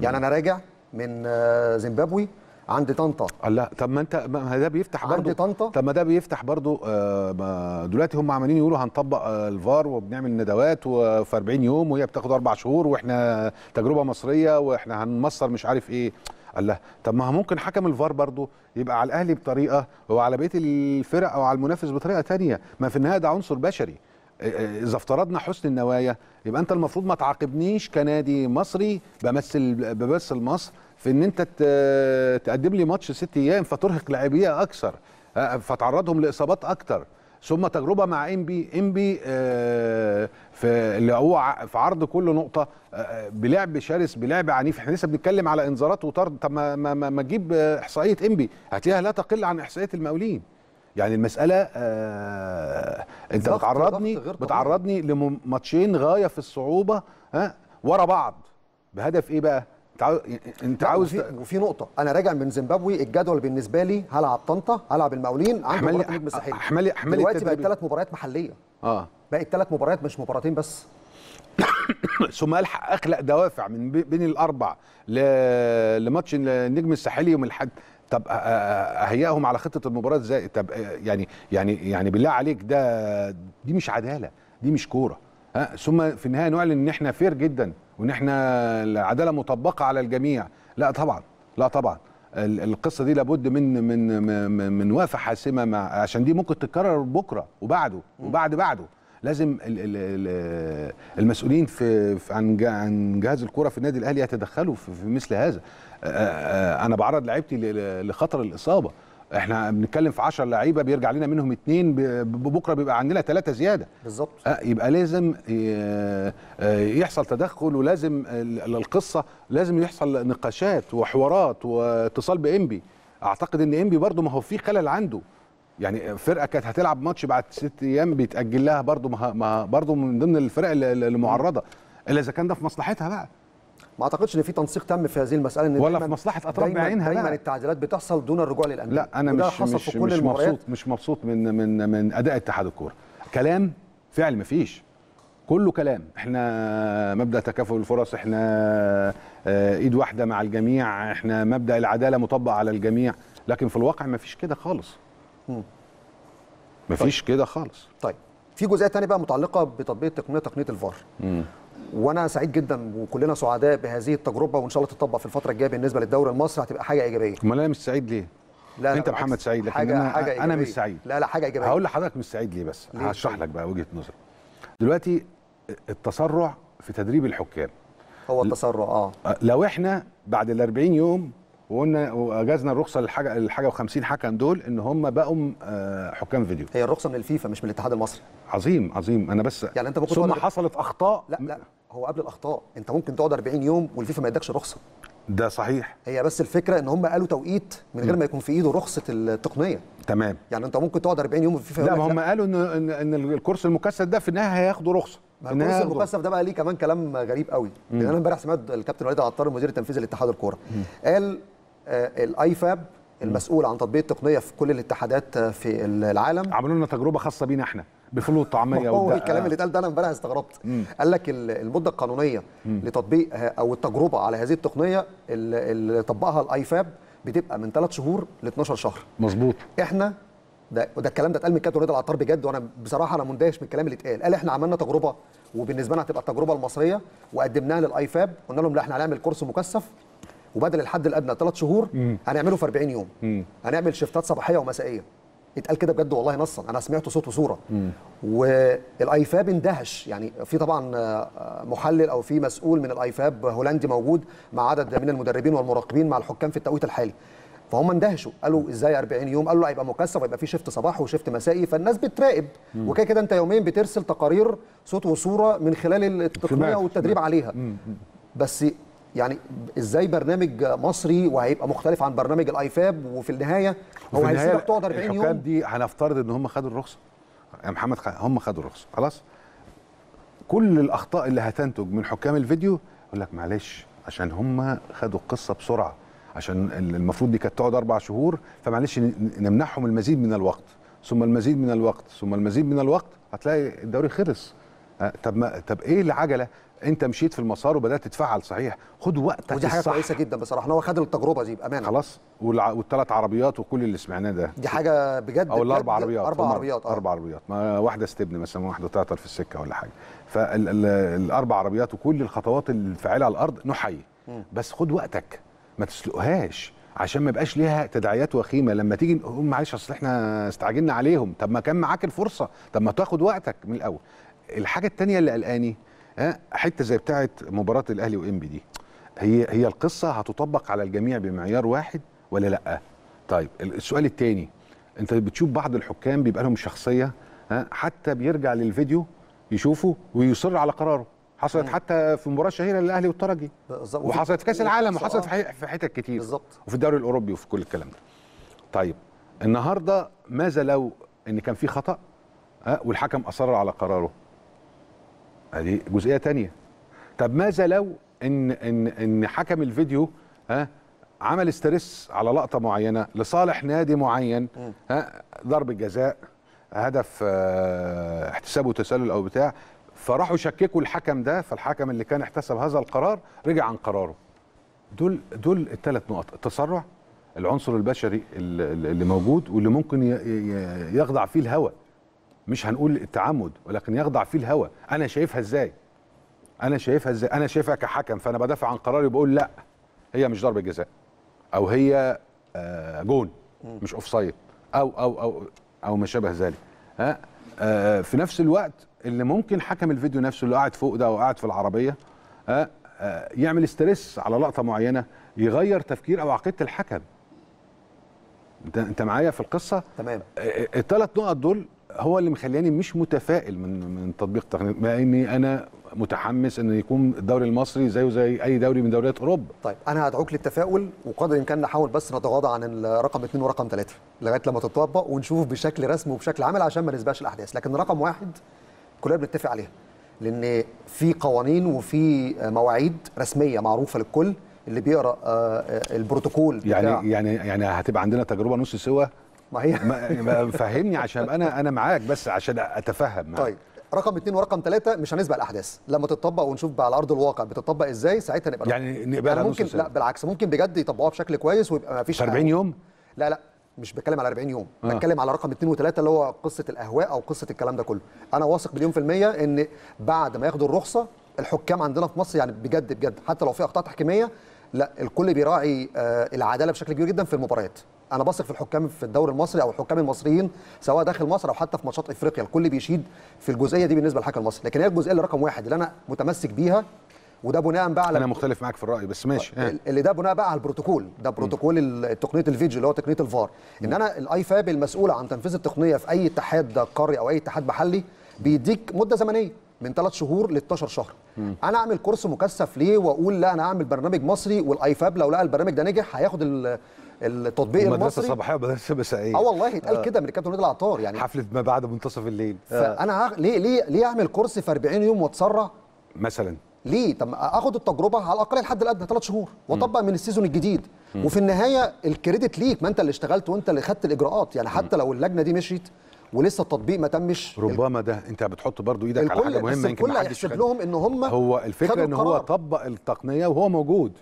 يعني انا راجع من آه، زيمبابوي عند طنطا لا طب ما انت ما ده بيفتح برضه عند طنطا طب ما ده بيفتح برضه آه، دلوقتي هم عمالين يقولوا هنطبق آه، الفار وبنعمل ندوات في 40 يوم وهي بتاخد اربع شهور واحنا تجربه مصريه واحنا هنمصر مش عارف ايه قال لها طب ما ممكن حكم الفار برضه يبقى على الاهلي بطريقه وعلى بقيه الفرق او على المنافس بطريقه ثانيه ما في النهايه ده عنصر بشري آه، آه، اذا افترضنا حسن النوايا يبقى انت المفروض ما تعاقبنيش كنادي مصري بمثل بمثل مصر في ان انت تقدم لي ماتش ست ايام فترهق لاعبيه اكثر آه، فتعرضهم لاصابات اكثر ثم تجربه مع انبي انبي آه، في اللي هو في عرض كل نقطه آه، آه، بلعب شرس بلعب عنيف احنا لسه بنتكلم على انذارات وطرد طب ما ما ما تجيب احصائيه انبي هتلاقيها لا تقل عن احصائيه المقاولين يعني المساله آه انت بتعرضني بتعرضني لماتشين غايه في الصعوبه ها ورا بعض بهدف ايه بقى تعال... انت عاوز وفي, وفي نقطه انا راجع من زيمبابوي الجدول بالنسبه لي هلعب طنطا هلعب المقاولين عندي مباراه نجم الساحلي احملي احملي دلوقتي بقت ثلاث مباريات محليه اه بقت ثلاث مباريات مش مباراتين بس <coughs> ثم الحق اخلق دوافع من بين الاربع ل... لماتش النجم الساحلي يوم الاحد طب اهيئهم على خطه المباراه ازاي طب يعني يعني يعني بالله عليك ده دي مش عداله دي مش كوره ها ثم في النهايه نعلن ان احنا فير جدا وان احنا العداله مطبقه على الجميع لا طبعا لا طبعا القصه دي لابد من من من, من وقفه حاسمه مع عشان دي ممكن تتكرر بكره وبعده وبعد بعده لازم المسؤولين في عن عن جهاز الكره في النادي الاهلي يتدخلوا في مثل هذا انا بعرض لعيبتي لخطر الاصابه احنا بنتكلم في 10 لعيبه بيرجع لنا منهم اثنين بكره بيبقى عندنا ثلاثه زياده بالظبط آه يبقى لازم آه، آه، يحصل تدخل ولازم القصه لازم يحصل نقاشات وحوارات واتصال بانبي اعتقد ان انبي برده ما هو في خلل عنده يعني فرقه كانت هتلعب ماتش بعد ست ايام بيتاجل لها برده ما برده من ضمن الفرق اللي معرضه الا اذا كان ده في مصلحتها بقى ما اعتقدش ان في تنسيق تم في هذه المساله إن ولا في مصلحه اطراف بعينها دايما لا. التعديلات بتحصل دون الرجوع للانديه لا انا مش مش, مش مبسوط مش مبسوط من من من اداء اتحاد الكوره كلام فعل ما فيش كله كلام احنا مبدا تكافؤ الفرص احنا آه، ايد واحده مع الجميع احنا مبدا العداله مطبق على الجميع لكن في الواقع ما فيش كده خالص مفيش طيب. كده خالص طيب في جزئيه ثانيه بقى متعلقه بتطبيق تقنيه تقنيه الفار مم. وانا سعيد جدا وكلنا سعداء بهذه التجربه وان شاء الله تطبق في الفتره الجايه بالنسبه للدوري المصري هتبقى حاجه ايجابيه امال انا مش سعيد ليه لا انت محمد سعيد لكن حاجة انا حاجة إيجابية. انا مش سعيد لا لا حاجه ايجابيه هقول لحضرتك مش سعيد ليه بس هشرح لك بقى وجهه نظري دلوقتي التسرع في تدريب الحكام هو التسرع آه. اه لو احنا بعد ال 40 يوم وقلنا واجزنا الرخصه للحاجه الحاجه و50 حكم دول ان هم بقوا آه، حكام فيديو هي الرخصه من الفيفا مش من الاتحاد المصري عظيم عظيم انا بس يعني انت ثم حصلت اخطاء لا لا هو قبل الاخطاء انت ممكن تقعد 40 يوم والفيفا ما يدكش رخصه ده صحيح هي بس الفكره ان هم قالوا توقيت من غير ما يكون في ايده رخصه التقنيه تمام يعني انت ممكن تقعد 40 يوم في لا لا هم قالوا ان ان الكورس المكثف ده في النهايه هياخدوا رخصه الكورس المكثف ده بقى ليه كمان كلام غريب قوي لان انا امبارح سمعت الكابتن وليد عطار المدير التنفيذي لاتحاد الكوره قال آه الايفاب المسؤول عن تطبيق التقنيه في كل الاتحادات آه، في العالم عملوا لنا تجربه خاصه بينا احنا بفول والطعميه هو الكلام اللي اتقال ده انا امبارح استغربت قال لك المده القانونيه مم. لتطبيق او التجربه على هذه التقنيه اللي طبقها الايفاب بتبقى من 3 شهور ل 12 شهر مظبوط احنا ده وده الكلام ده اتقال من كابتن رضا العطار بجد وانا بصراحه انا مندهش من الكلام اللي اتقال قال احنا عملنا تجربه وبالنسبه لنا هتبقى التجربه المصريه وقدمناها للايفاب قلنا لهم لا احنا هنعمل كورس مكثف وبدل الحد الادنى ثلاث شهور مم. هنعمله في 40 يوم مم. هنعمل شفتات صباحيه ومسائيه اتقال كده بجد والله نصا انا سمعته صوت وصوره والايفاب اندهش يعني في طبعا آه، محلل او في مسؤول من الايفاب هولندي موجود مع عدد من المدربين والمراقبين مع الحكام في التوقيت الحالي فهم اندهشوا قالوا ازاي 40 يوم قالوا هيبقى مكثف ويبقى في شيفت صباح وشيفت مسائي فالناس بتراقب وكده كده انت يومين بترسل تقارير صوت وصوره من خلال التقنيه والتدريب عليها بس يعني ازاي برنامج مصري وهيبقى مختلف عن برنامج الايفاب وفي النهايه هو هيسيبك تقعد 40 يوم دي هنفترض ان هم خدوا الرخصه يا يعني محمد هم خدوا الرخصه خلاص كل الاخطاء اللي هتنتج من حكام الفيديو يقول لك معلش عشان هم خدوا القصه بسرعه عشان المفروض دي كانت تقعد اربع شهور فمعلش نمنحهم المزيد من الوقت ثم المزيد من الوقت ثم المزيد من الوقت هتلاقي الدوري خلص أه، طب ما طب ايه العجله انت مشيت في المسار وبدات تتفعل صحيح خد وقتك ودي حاجه كويسه جدا بصراحه ان هو خد التجربه دي بامانه خلاص والثلاث عربيات وكل اللي سمعناه ده دي حاجه بجد او الاربع عربيات اربع عربيات آه. اربع عربيات ما واحده استبن مثلا واحده تعطل في السكه ولا حاجه فالاربع عربيات وكل الخطوات الفاعله على الارض نحيي إيه؟ بس خد وقتك ما تسلقهاش عشان ما يبقاش ليها تداعيات وخيمه لما تيجي نقول معلش اصل احنا استعجلنا عليهم طب ما كان معاك الفرصه طب ما تاخد وقتك من الاول الحاجه الثانيه اللي قلقاني آه، حته زي بتاعه مباراه الاهلي وانبي دي هي هي القصه هتطبق على الجميع بمعيار واحد ولا لا طيب السؤال الثاني انت بتشوف بعض الحكام بيبقى لهم شخصيه ها آه، حتى بيرجع للفيديو يشوفه ويصر على قراره حصلت حتى في مباراه شهيره للاهلي والترجي وحصلت في كاس العالم وحصلت في حتت كتير بالظبط وفي الدوري الاوروبي وفي كل الكلام ده طيب النهارده ماذا لو ان كان في خطا آه، والحكم اصر على قراره ادي جزئيه تانية طب ماذا لو ان ان ان حكم الفيديو ها عمل استرس على لقطه معينه لصالح نادي معين ها ضرب جزاء هدف آه، احتسابه تسلل او بتاع فراحوا شككوا الحكم ده فالحكم اللي كان احتسب هذا القرار رجع عن قراره دول دول الثلاث نقط التسرع العنصر البشري اللي موجود واللي ممكن يخضع فيه الهوى مش هنقول التعمد ولكن يخضع فيه الهوى انا شايفها ازاي انا شايفها ازاي انا شايفها كحكم فانا بدافع عن قراري وبقول لا هي مش ضربه جزاء او هي آه، جون مش اوفسايد او او او او ما شابه ذلك ها آه، في نفس الوقت اللي ممكن حكم الفيديو نفسه اللي قاعد فوق ده او قاعد في العربيه ها آه، يعمل استرس على لقطه معينه يغير تفكير او عقيده الحكم انت انت معايا في القصه تمام الثلاث نقط دول هو اللي مخلياني مش متفائل من من تطبيق تقنيه مع اني انا متحمس ان يكون الدوري المصري زيه زي اي دوري من دوريات اوروبا طيب انا هدعوك للتفاؤل وقدر الامكان نحاول بس نتغاضى عن الرقم اثنين ورقم ثلاثه لغايه لما تتطبق ونشوف بشكل رسمي وبشكل عمل عشان ما نسبقش الاحداث لكن رقم واحد كلنا بنتفق عليها لان في قوانين وفي مواعيد رسميه معروفه للكل اللي بيقرا آه، آه، البروتوكول يعني بتاع. يعني يعني هتبقى عندنا تجربه نص سوا ما هي فهمني عشان انا انا معاك بس عشان اتفهم معك. طيب رقم اثنين ورقم ثلاثة مش هنسبق الاحداث لما تتطبق ونشوف بقى على ارض الواقع بتتطبق ازاي ساعتها نبقى يعني نقبلها يعني ممكن سنة. لا بالعكس ممكن بجد يطبقوها بشكل كويس ويبقى ما فيش 40 يوم لا لا مش بتكلم على 40 يوم آه. بتكلم على رقم 2 و3 اللي هو قصه الاهواء او قصه الكلام ده كله انا واثق مليون في الميه ان بعد ما ياخدوا الرخصه الحكام عندنا في مصر يعني بجد بجد حتى لو في اخطاء تحكيميه لا الكل بيراعي آه العداله بشكل كبير جدا في المباريات انا بثق في الحكام في الدوري المصري او الحكام المصريين سواء داخل مصر او حتى في ماتشات افريقيا الكل بيشيد في الجزئيه دي بالنسبه للحكم المصري لكن هي الجزئيه اللي رقم واحد اللي انا متمسك بيها وده بناء بقى على انا مختلف معاك في الراي بس ماشي اللي ده بناء بقى على البروتوكول ده بروتوكول تقنيه الفيديو اللي هو تقنيه الفار ان انا الاي فاب المسؤوله عن تنفيذ التقنيه في اي اتحاد قاري او اي اتحاد محلي بيديك مده زمنيه من ثلاث شهور ل 12 شهر مم. انا اعمل كورس مكثف ليه واقول لا انا اعمل برنامج مصري والاي فاب لو لقى البرنامج ده نجح هياخد التطبيق المصري مدرسه صباحيه ومدرسه مسائيه اه والله اتقال آه. كده من الكابتن وليد العطار يعني حفله ما بعد منتصف الليل آه. فانا هغ... ليه ليه ليه اعمل كورس في 40 يوم واتسرع مثلا ليه طب اخد التجربه على الاقل الحد الادنى ثلاث شهور واطبق من السيزون الجديد م. وفي النهايه الكريدت ليك ما انت اللي اشتغلت وانت اللي خدت الاجراءات يعني حتى لو اللجنه دي مشيت ولسه التطبيق ما تمش ربما ده انت بتحط برضو ايدك على حاجه مهمه يمكن الكل يحسب لهم ان هم هو الفكره ان هو طبق التقنيه وهو موجود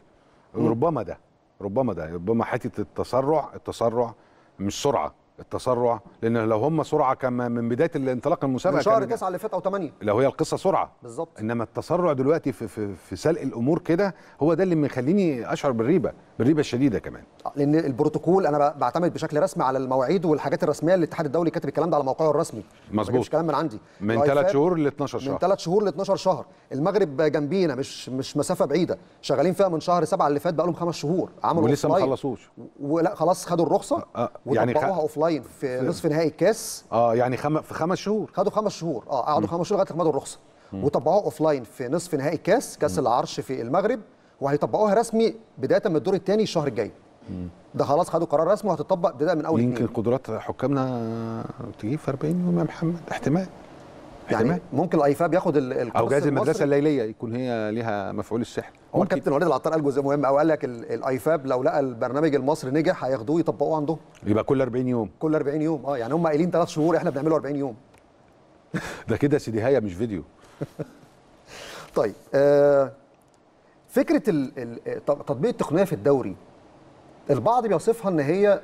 م. ربما ده ربما ده ربما حته التسرع التسرع مش سرعه التسرع لان لو هم سرعه كما من بدايه الانطلاق المسابقه من شهر تسعه اللي فات او ثمانيه لو هي القصه سرعه بالظبط انما التسرع دلوقتي في, في, في سلق الامور كده هو ده اللي مخليني اشعر بالريبه بالريبه الشديده كمان آه، لان البروتوكول انا بعتمد بشكل رسمي على المواعيد والحاجات الرسميه اللي الاتحاد الدولي كاتب الكلام ده على موقعه الرسمي مظبوط مش كلام من عندي من ثلاث شهور ل 12 شهر من ثلاث شهور ل 12 شهر المغرب جنبينا مش مش مسافه بعيده شغالين فيها من شهر سبعه اللي فات بقى لهم خمس شهور عملوا ولسه ما خلصوش ولا خلاص خدوا الرخصه أه, آه، يعني خ... اونلاين في نصف نهائي الكاس اه يعني خم... في خمس شهور خدوا خمس شهور اه قعدوا خمس شهور لغايه ما الرخصه وطبقوها اوف لاين في نصف نهائي الكاس كاس العرش في المغرب وهيطبقوها رسمي بدايه من الدور الثاني الشهر الجاي ده خلاص خدوا قرار رسمي وهتطبق بدايه من اول يمكن قدرات حكامنا تجيب في 40 يوم يا محمد احتمال يعني ممكن الايفاب ياخد القرص او جهاز المدرسه الليليه يكون هي ليها مفعول السحر هو الكابتن وليد العطار قال جزء مهم او قال لك الايفاب لو لقى البرنامج المصري نجح هياخدوه يطبقوه عندهم يبقى كل 40 يوم كل 40 يوم اه يعني هم قايلين ثلاث شهور احنا بنعمله 40 يوم <laughs> ده كده سيدي هيا مش فيديو <laughs> طيب آه فكره آه، تطبيق التقنيه في الدوري البعض بيوصفها ان هي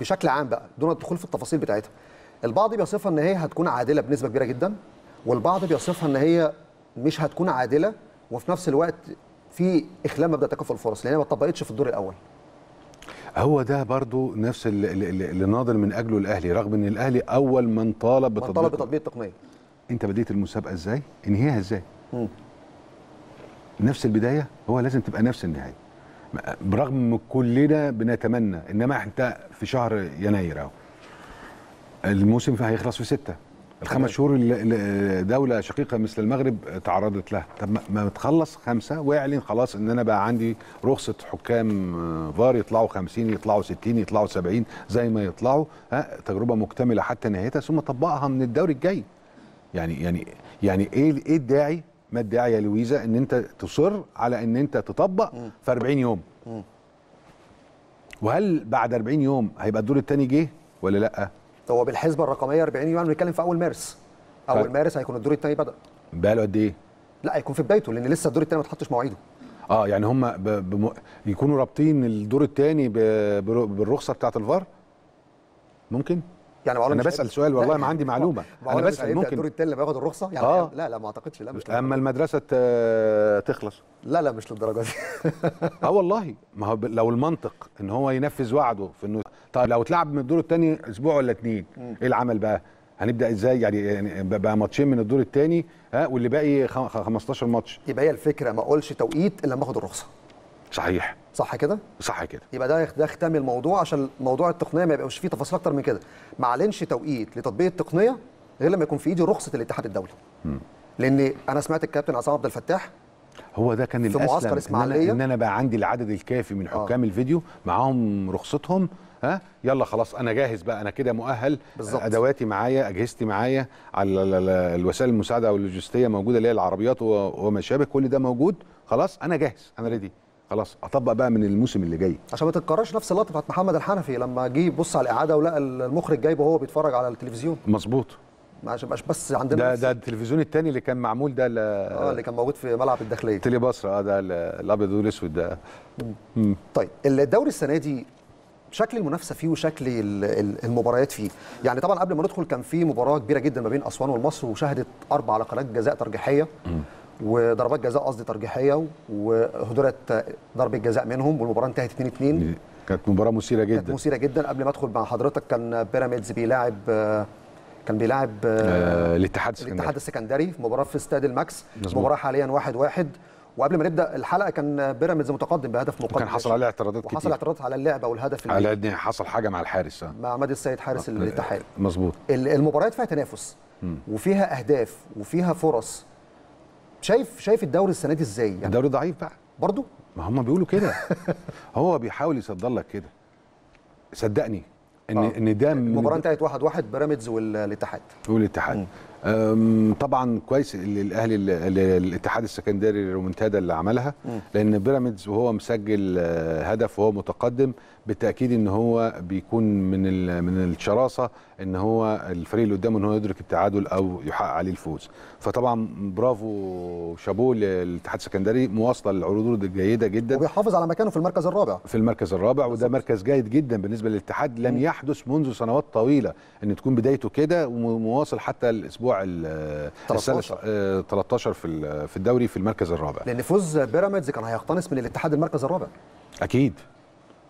بشكل عام بقى دون الدخول في التفاصيل بتاعتها البعض بيصفها ان هي هتكون عادله بنسبه كبيره جدا والبعض بيصفها ان هي مش هتكون عادله وفي نفس الوقت في اخلال مبدا تكافؤ الفرص لان هي ما اتطبقتش في الدور الاول هو ده برضو نفس اللي ناضل من اجله الاهلي رغم ان الاهلي اول من طالب بتطبيق طالب بتطبيق التقنيه انت بديت المسابقه ازاي انهيها ازاي مم. نفس البدايه هو لازم تبقى نفس النهايه برغم كلنا بنتمنى انما انت في شهر يناير اهو الموسم هيخلص في سته الخمس شهور دولة شقيقة مثل المغرب تعرضت لها طب ما تخلص خمسة واعلن خلاص ان انا بقى عندي رخصة حكام آه، فار يطلعوا 50 يطلعوا 60 يطلعوا 70 زي ما يطلعوا ها تجربة مكتملة حتى نهايتها ثم طبقها من الدوري الجاي يعني يعني يعني ايه ايه الداعي ما الداعي يا لويزا ان انت تصر على ان انت تطبق في 40 يوم وهل بعد 40 يوم هيبقى الدور الثاني جه ولا لا هو بالحسبه الرقميه 40 يوم بنتكلم في اول مارس اول ف... مارس هيكون الدور الثاني بدا بقاله قد ايه؟ لا هيكون في بدايته لان لسه الدور الثاني ما اتحطش مواعيده اه يعني هم ب... بم... يكونوا رابطين الدور الثاني ب... بالرخصه بتاعه الفار ممكن يعني انا بسال سؤال والله ما عندي معلومه <laughs> انا بسال ممكن دور التل بياخد الرخصه يعني آه. لا لا ما اعتقدش لا مش اما المدرسه آه، تخلص لا لا مش للدرجه دي <laughs> اه والله ما هو لو المنطق ان هو ينفذ وعده في انه طيب لو اتلعب من الدور الثاني اسبوع ولا اتنين ايه العمل بقى هنبدا ازاي يعني, يعني بقى ماتشين من الدور الثاني ها آه، واللي باقي 15 ماتش يبقى هي الفكره ما اقولش توقيت الا لما اخد الرخصه صحيح صح كده؟ صح كده يبقى ده ده ختام الموضوع عشان موضوع التقنيه ما يبقاش فيه تفاصيل اكتر من كده ما اعلنش توقيت لتطبيق التقنيه غير لما يكون في ايدي رخصه الاتحاد الدولي م. لان انا سمعت الكابتن عصام عبد الفتاح هو ده كان الاسلم إن أنا, ان بقى عندي العدد الكافي من آه. حكام آه. الفيديو معاهم رخصتهم ها يلا خلاص انا جاهز بقى انا كده مؤهل بالزبط. ادواتي معايا اجهزتي معايا على الوسائل المساعده واللوجستيه موجوده اللي هي العربيات وما شابه كل ده موجود خلاص انا جاهز انا ريدي خلاص اطبق بقى من الموسم اللي جاي عشان ما تتكررش نفس اللقطه بتاعت محمد الحنفي لما جه بص على الاعاده ولقى المخرج جايبه وهو بيتفرج على التلفزيون مظبوط ما بقاش بس عندنا ده ده التلفزيون الثاني اللي كان معمول ده اه اللي كان موجود في ملعب الداخليه تيلي بصره اه ده الابيض والاسود ده مم. طيب الدوري السنه دي شكل المنافسه فيه وشكل المباريات فيه يعني طبعا قبل ما ندخل كان في مباراه كبيره جدا ما بين اسوان والمصر وشهدت اربع لقاءات جزاء ترجيحيه وضربات جزاء قصدي ترجيحيه وهدرت ضربه جزاء منهم والمباراه انتهت 2 2 كانت مباراه مثيره جدا كانت مثيره جدا قبل ما ادخل مع حضرتك كان بيراميدز بيلاعب كان بيلاعب آه, آه، الاتحاد السكندري الاتحاد السكندري في مباراه في استاد الماكس مباراه حاليا 1-1 واحد واحد وقبل ما نبدا الحلقه كان بيراميدز متقدم بهدف مقدم كان حصل عليه اعتراضات كتير حصل اعتراضات على اللعبه والهدف على ان حصل حاجه مع الحارس آه. مع عماد السيد حارس آه، الاتحاد مظبوط المباريات فيها تنافس وفيها اهداف وفيها فرص شايف شايف الدوري السنه دي ازاي يعني الدوري ضعيف بقى برضه ما هم بيقولوا كده <laughs> هو بيحاول يصدر لك كده صدقني ان آه. ان ده المباراه انتهت 1-1 بيراميدز والاتحاد والاتحاد طبعا كويس الاهلي الاتحاد السكندري الرومنتادا اللي عملها لان بيراميدز وهو مسجل آه، هدف وهو متقدم بالتاكيد ان هو بيكون من من الشراسه ان هو الفريق اللي قدامه ان هو يدرك التعادل او يحقق عليه الفوز فطبعا برافو شابوه للاتحاد السكندري مواصله للعروض الجيده جدا وبيحافظ على مكانه في المركز الرابع في المركز الرابع وده مركز جيد جدا بالنسبه للاتحاد لم يحدث منذ سنوات طويله ان تكون بدايته كده ومواصل حتى الاسبوع الاسبوع ال 13 13 آه، في في الدوري في المركز الرابع لان فوز بيراميدز كان هيقتنص من الاتحاد المركز الرابع اكيد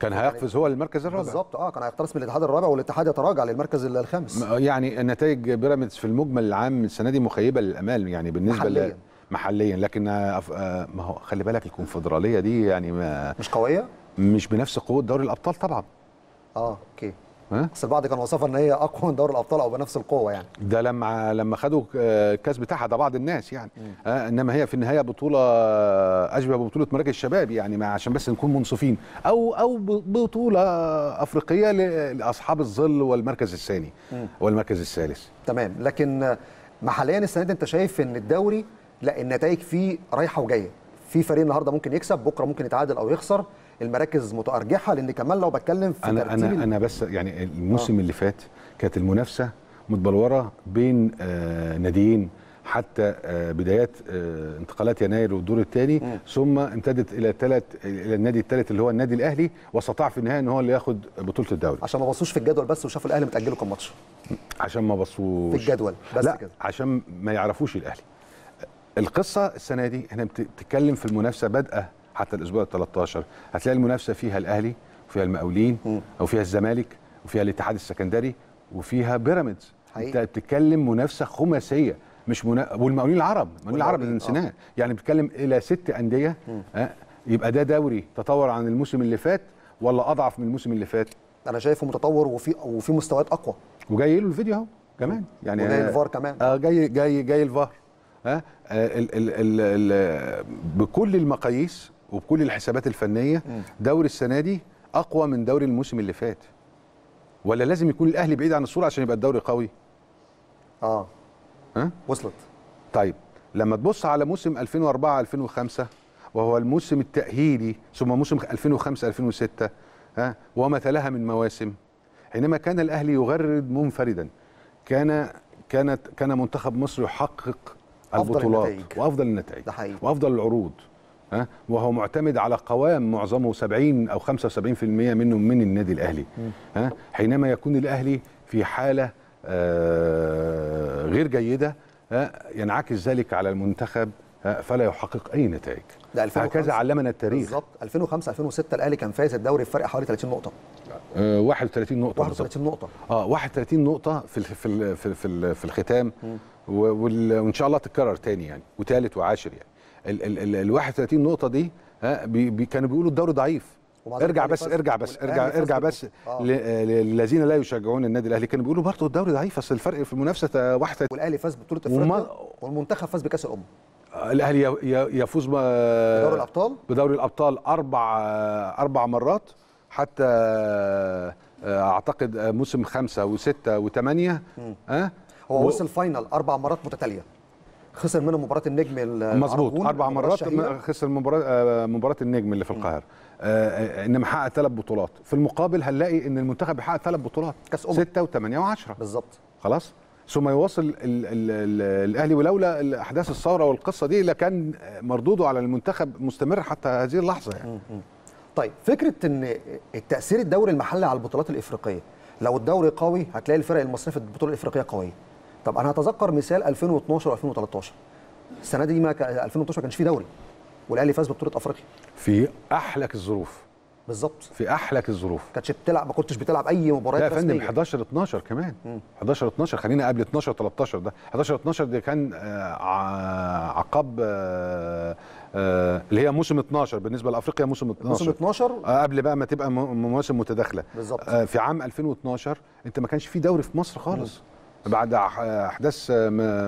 كان يعني هيقفز هو للمركز الرابع بالظبط اه كان هيقتنص من الاتحاد الرابع والاتحاد يتراجع للمركز الخامس آه، يعني النتائج بيراميدز في المجمل العام السنه دي مخيبه للامال يعني بالنسبه محليا محليا لكن آه، أف... ما هو خلي بالك الكونفدراليه دي يعني ما مش قويه مش بنفس قوه دوري الابطال طبعا اه اوكي بس البعض كان وصفها ان هي اقوى من دوري الابطال او بنفس القوه يعني ده لما لما خدوا الكاس بتاعها ده بعض الناس يعني آه انما هي في النهايه بطوله اشبه ببطوله مراكز الشباب يعني عشان بس نكون منصفين او او بطوله افريقيه لاصحاب الظل والمركز الثاني والمركز الثالث تمام لكن محليا السنه دي انت شايف ان الدوري لا النتائج فيه رايحه وجايه في فريق النهارده ممكن يكسب بكره ممكن يتعادل او يخسر المراكز متارجحه لان كمان لو بتكلم في انا انا انا بس يعني الموسم آه. اللي فات كانت المنافسه متبلوره بين آه ناديين حتى آه بدايات آه انتقالات يناير والدور الثاني ثم امتدت الى ثلاث الى النادي الثالث اللي هو النادي الاهلي واستطاع في النهايه ان هو اللي ياخد بطوله الدوري عشان ما بصوش في الجدول بس وشافوا الاهلي متاجلوا كم ماتش عشان ما بصوش في الجدول بس لا كده عشان ما يعرفوش الاهلي القصه السنه دي احنا بتتكلم في المنافسه بادئه حتى الاسبوع ال 13 هتلاقي المنافسه فيها الاهلي وفيها المقاولين او فيها الزمالك وفيها الاتحاد السكندري وفيها بيراميدز انت بتتكلم منافسه خماسيه مش منا... والمقاولين العرب المقاولين العرب اللي نسيناه يعني بتتكلم الى ست انديه أه؟ يبقى ده دوري تطور عن الموسم اللي فات ولا اضعف من الموسم اللي فات انا شايفه متطور وفي وفي مستويات اقوى وجاي له الفيديو اهو كمان يعني وجاي آه، الفار كمان اه جاي جاي جاي الفار ها آه ال ال ال ال بكل المقاييس وبكل الحسابات الفنيه دوري السنه دي اقوى من دوري الموسم اللي فات ولا لازم يكون الاهلي بعيد عن الصوره عشان يبقى الدوري قوي اه ها وصلت طيب لما تبص على موسم 2004 2005 وهو الموسم التاهيلي ثم موسم 2005 2006 ها وما تلاها من مواسم حينما كان الاهلي يغرد منفردا كان كانت كان منتخب مصر يحقق البطولات وافضل النتائج وافضل العروض وهو معتمد على قوام معظمه 70 أو 75% منه من النادي الأهلي ها حينما يكون الأهلي في حالة آه، غير جيدة ينعكس ذلك على المنتخب فلا يحقق اي نتائج ده 2005 هكذا علمنا التاريخ بالظبط 2005 2006 الاهلي كان فايز الدوري بفرق حوالي 30 نقطه 31 نقطه 31 نقطه اه 31 آه، نقطه في في في في, في الختام وان شاء الله تتكرر تاني يعني وثالث وعاشر يعني ال ال ال ال 31 نقطه دي ها بي بي كانوا بيقولوا الدوري ضعيف ارجع بس, ارجع بس ارجع بس ارجع ارجع بس للذين لا يشجعون النادي الاهلي كانوا بيقولوا برضه الدوري ضعيف اصل الفرق في المنافسه واحده والاهلي فاز ببطوله افريقيا والمنتخب فاز بكاس الامم الاهلي يفوز بدوري الابطال بدوري الابطال اربع اربع مرات حتى آه، اعتقد موسم خمسه وسته وثمانيه ها هو وصل فاينل اربع مرات متتاليه خسر منه مباراه النجم مظبوط اربع مرات خسر مباراه آه، مباراه النجم اللي في القاهره آه، آه، انما حقق ثلاث بطولات في المقابل هنلاقي ان المنتخب بيحقق ثلاث بطولات كاس امم 6 و8 و10 بالظبط خلاص ثم يواصل الاهلي ولولا احداث الثوره والقصه دي لكان مردوده على المنتخب مستمر حتى هذه اللحظه يعني طيب فكره ان التاثير الدوري المحلي على البطولات الافريقيه لو الدوري قوي هتلاقي الفرق المصريه في البطوله الافريقيه قويه طب انا هتذكر مثال 2012 و2013 السنه دي ما ك... 2012 ما كانش فيه دوري والاهلي فاز ببطوله افريقيا في احلك الظروف بالظبط في احلك الظروف ما كانتش بتلعب ما كنتش بتلعب اي مباريات لا يا فندم 11 12 كمان مم. 11 12 خلينا قبل 12 13 ده 11 12 ده كان آه، عقاب آه، آه، اللي هي موسم 12 بالنسبه لافريقيا موسم 12 موسم 12 قبل بقى ما تبقى مواسم متداخله بالظبط في عام 2012 انت ما كانش في دوري في مصر خالص مم. بعد احداث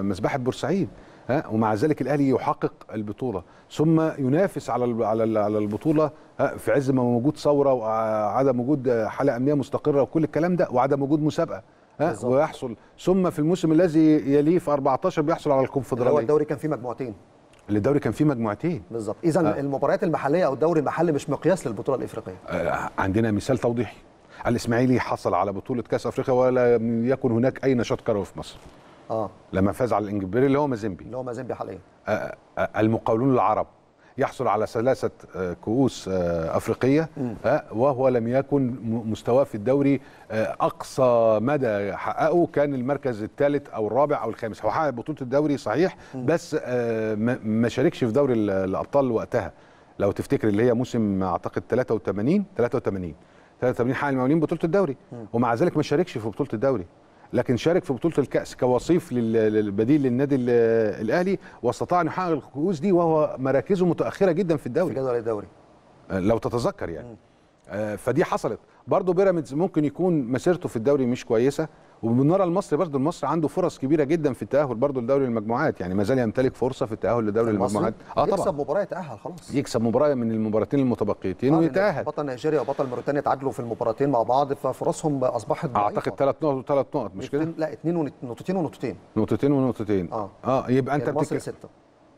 مسبحه بورسعيد ها ومع ذلك الاهلي يحقق البطوله ثم ينافس على على على البطوله في عز ما موجود ثوره وعدم وجود حاله امنيه مستقره وكل الكلام ده وعدم وجود مسابقه ها ويحصل ثم في الموسم الذي يليه في 14 بيحصل على الكونفدراليه هو الدوري كان فيه مجموعتين الدوري كان فيه مجموعتين بالظبط اذا آه. المباريات المحليه او الدوري المحلي مش مقياس للبطوله الافريقيه آه عندنا مثال توضيحي الاسماعيلي حصل على بطوله كاس افريقيا ولم يكن هناك اي نشاط كروي في مصر اه لما فاز على الانجبيري اللي هو مازيمبي اللي هو مازيمبي حاليا آه آه المقاولون العرب يحصل على ثلاثه آه كؤوس آه، افريقيه آه، وهو لم يكن مستواه في الدوري آه، اقصى مدى حققه كان المركز الثالث او الرابع او الخامس هو حقق بطوله الدوري صحيح م. بس ما شاركش في دوري الابطال وقتها لو تفتكر اللي هي موسم اعتقد 83 83 83 حقق المقاولين بطوله الدوري ومع ذلك ما شاركش في بطوله الدوري لكن شارك في بطوله الكاس كوصيف للبديل للنادي الاهلي واستطاع ان يحقق الكؤوس دي وهو مراكزه متاخره جدا في الدوري في جدول الدوري آه، لو تتذكر يعني آه، فدي حصلت برضه بيراميدز ممكن يكون مسيرته في الدوري مش كويسه وبنرى المصري برضه المصري عنده فرص كبيره جدا في التاهل برضه لدوري المجموعات يعني ما زال يمتلك فرصه في التاهل لدوري المجموعات اه طبعا يكسب مباراه يتاهل خلاص يكسب مباراه من المباراتين المتبقيتين آه ويتاهل بطل نيجيريا وبطل موريتانيا تعادلوا في المباراتين مع بعض ففرصهم اصبحت ضعيفه اعتقد ثلاث نقط وثلاث نقط مش كده لا اثنين ونقطتين ونقطتين نقطتين ونقطتين اه اه يبقى انت المصري يعني بتك... سته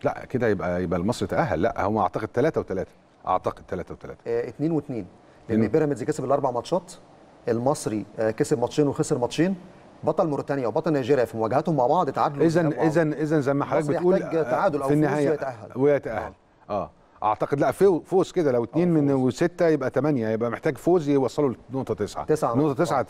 لا كده يبقى يبقى المصري تاهل لا هم اعتقد ثلاثه وثلاثه اعتقد ثلاثه وثلاثه آه، اثنين واثنين لان بيراميدز كسب الاربع ماتشات المصري آه، كسب ماتشين وخسر ماتشين بطل موريتانيا وبطل نيجيريا في مواجهتهم مع بعض تعادلوا اذا اذا اذا زي ما حضرتك بتقول آه، تعادل او في النهايه ويتاهل آه، ويتاهل اه, آه. اعتقد لا فوز كده لو اثنين من وستة يبقى ثمانيه يبقى محتاج فوز يوصلوا لنقطة تسعة تسعة نقطة تسعة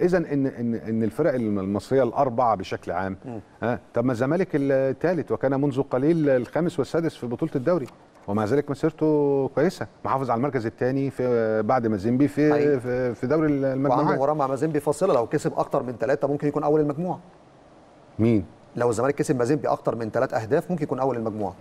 اذا ان ان ان الفرق المصرية الاربعة بشكل عام ها آه. طب ما الزمالك الثالث وكان منذ قليل الخامس والسادس في بطولة الدوري ومع ذلك مسيرته كويسه محافظ على المركز الثاني في بعد مازيمبي في في دوري المجموعات وعنده مباراه مع مازيمبي فاصله لو كسب اكتر من ثلاثه ممكن يكون اول المجموعه مين لو الزمالك كسب مازيمبي اكتر من ثلاث اهداف ممكن يكون اول المجموعه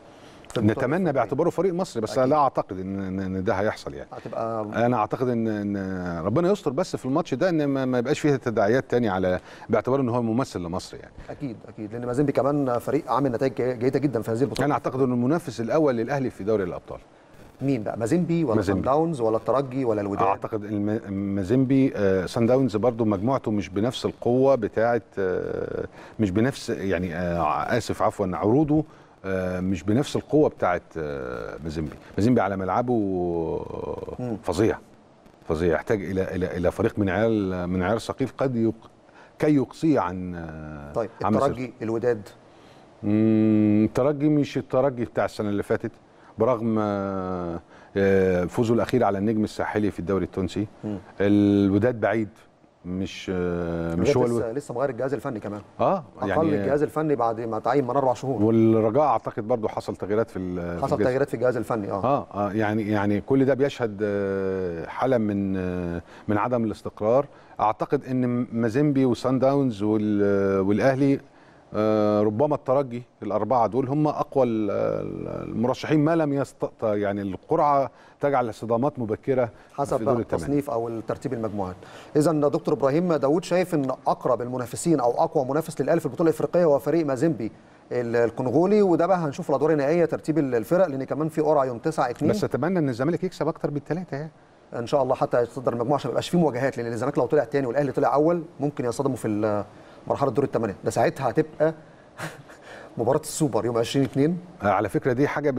نتمنى باعتباره فريق مصري بس أكيد. لا اعتقد ان ان ده هيحصل يعني هتبقى انا اعتقد ان ان ربنا يستر بس في الماتش ده ان ما يبقاش فيه تداعيات تاني على باعتبار ان هو ممثل لمصر يعني اكيد اكيد لان مازنبي كمان فريق عامل نتائج جيده جدا في هذه البطوله انا اعتقد ان المنافس الاول للاهلي في دوري الابطال مين بقى مازنبي ولا سان داونز ولا الترجي ولا الوداد اعتقد مازنبي آه، سان داونز برده مجموعته مش بنفس القوه بتاعه آه، مش بنفس يعني آه، اسف عفوا عروضه آه، مش بنفس القوه بتاعت مازيمبي آه، مازيمبي على ملعبه آه، فظيع فظيع يحتاج الى الى الى فريق من عيال من عيال سقيف قد يق... كي يقصيه عن طيب عن الترجي مصر. الوداد الترجي مش الترجي بتاع السنه اللي فاتت برغم فوزه الاخير على النجم الساحلي في الدوري التونسي الوداد بعيد مش آه، مش هو لسه, لسه مغير الجهاز الفني كمان اه يعني اقل الجهاز الفني بعد ما تعين من اربع شهور والرجاء اعتقد برضو حصل تغييرات في حصل في تغييرات في الجهاز الفني آه. اه اه يعني يعني كل ده بيشهد آه، حاله من آه، من عدم الاستقرار اعتقد ان مازيمبي وسان داونز والاهلي آه، ربما الترجي الاربعه دول هم اقوى المرشحين ما لم يستط يعني القرعه تجعل صدامات مبكره حسب في دول التصنيف او الترتيب المجموعات اذا دكتور ابراهيم داوود شايف ان اقرب المنافسين او اقوى منافس للاهلي في البطوله الافريقيه هو فريق مازيمبي الكونغولي وده بقى هنشوف الادوار النهائيه ترتيب الفرق لان كمان في قرعه يوم 9 2 بس اتمنى ان الزمالك يكسب اكتر من يعني ان شاء الله حتى يتصدر المجموعه عشان ما يبقاش في مواجهات لان الزمالك لو طلع ثاني والاهلي طلع اول ممكن يصطدموا في مرحله دور الثمانيه ده ساعتها هتبقى <laughs> مباراه السوبر يوم 20 2 على فكره دي حاجه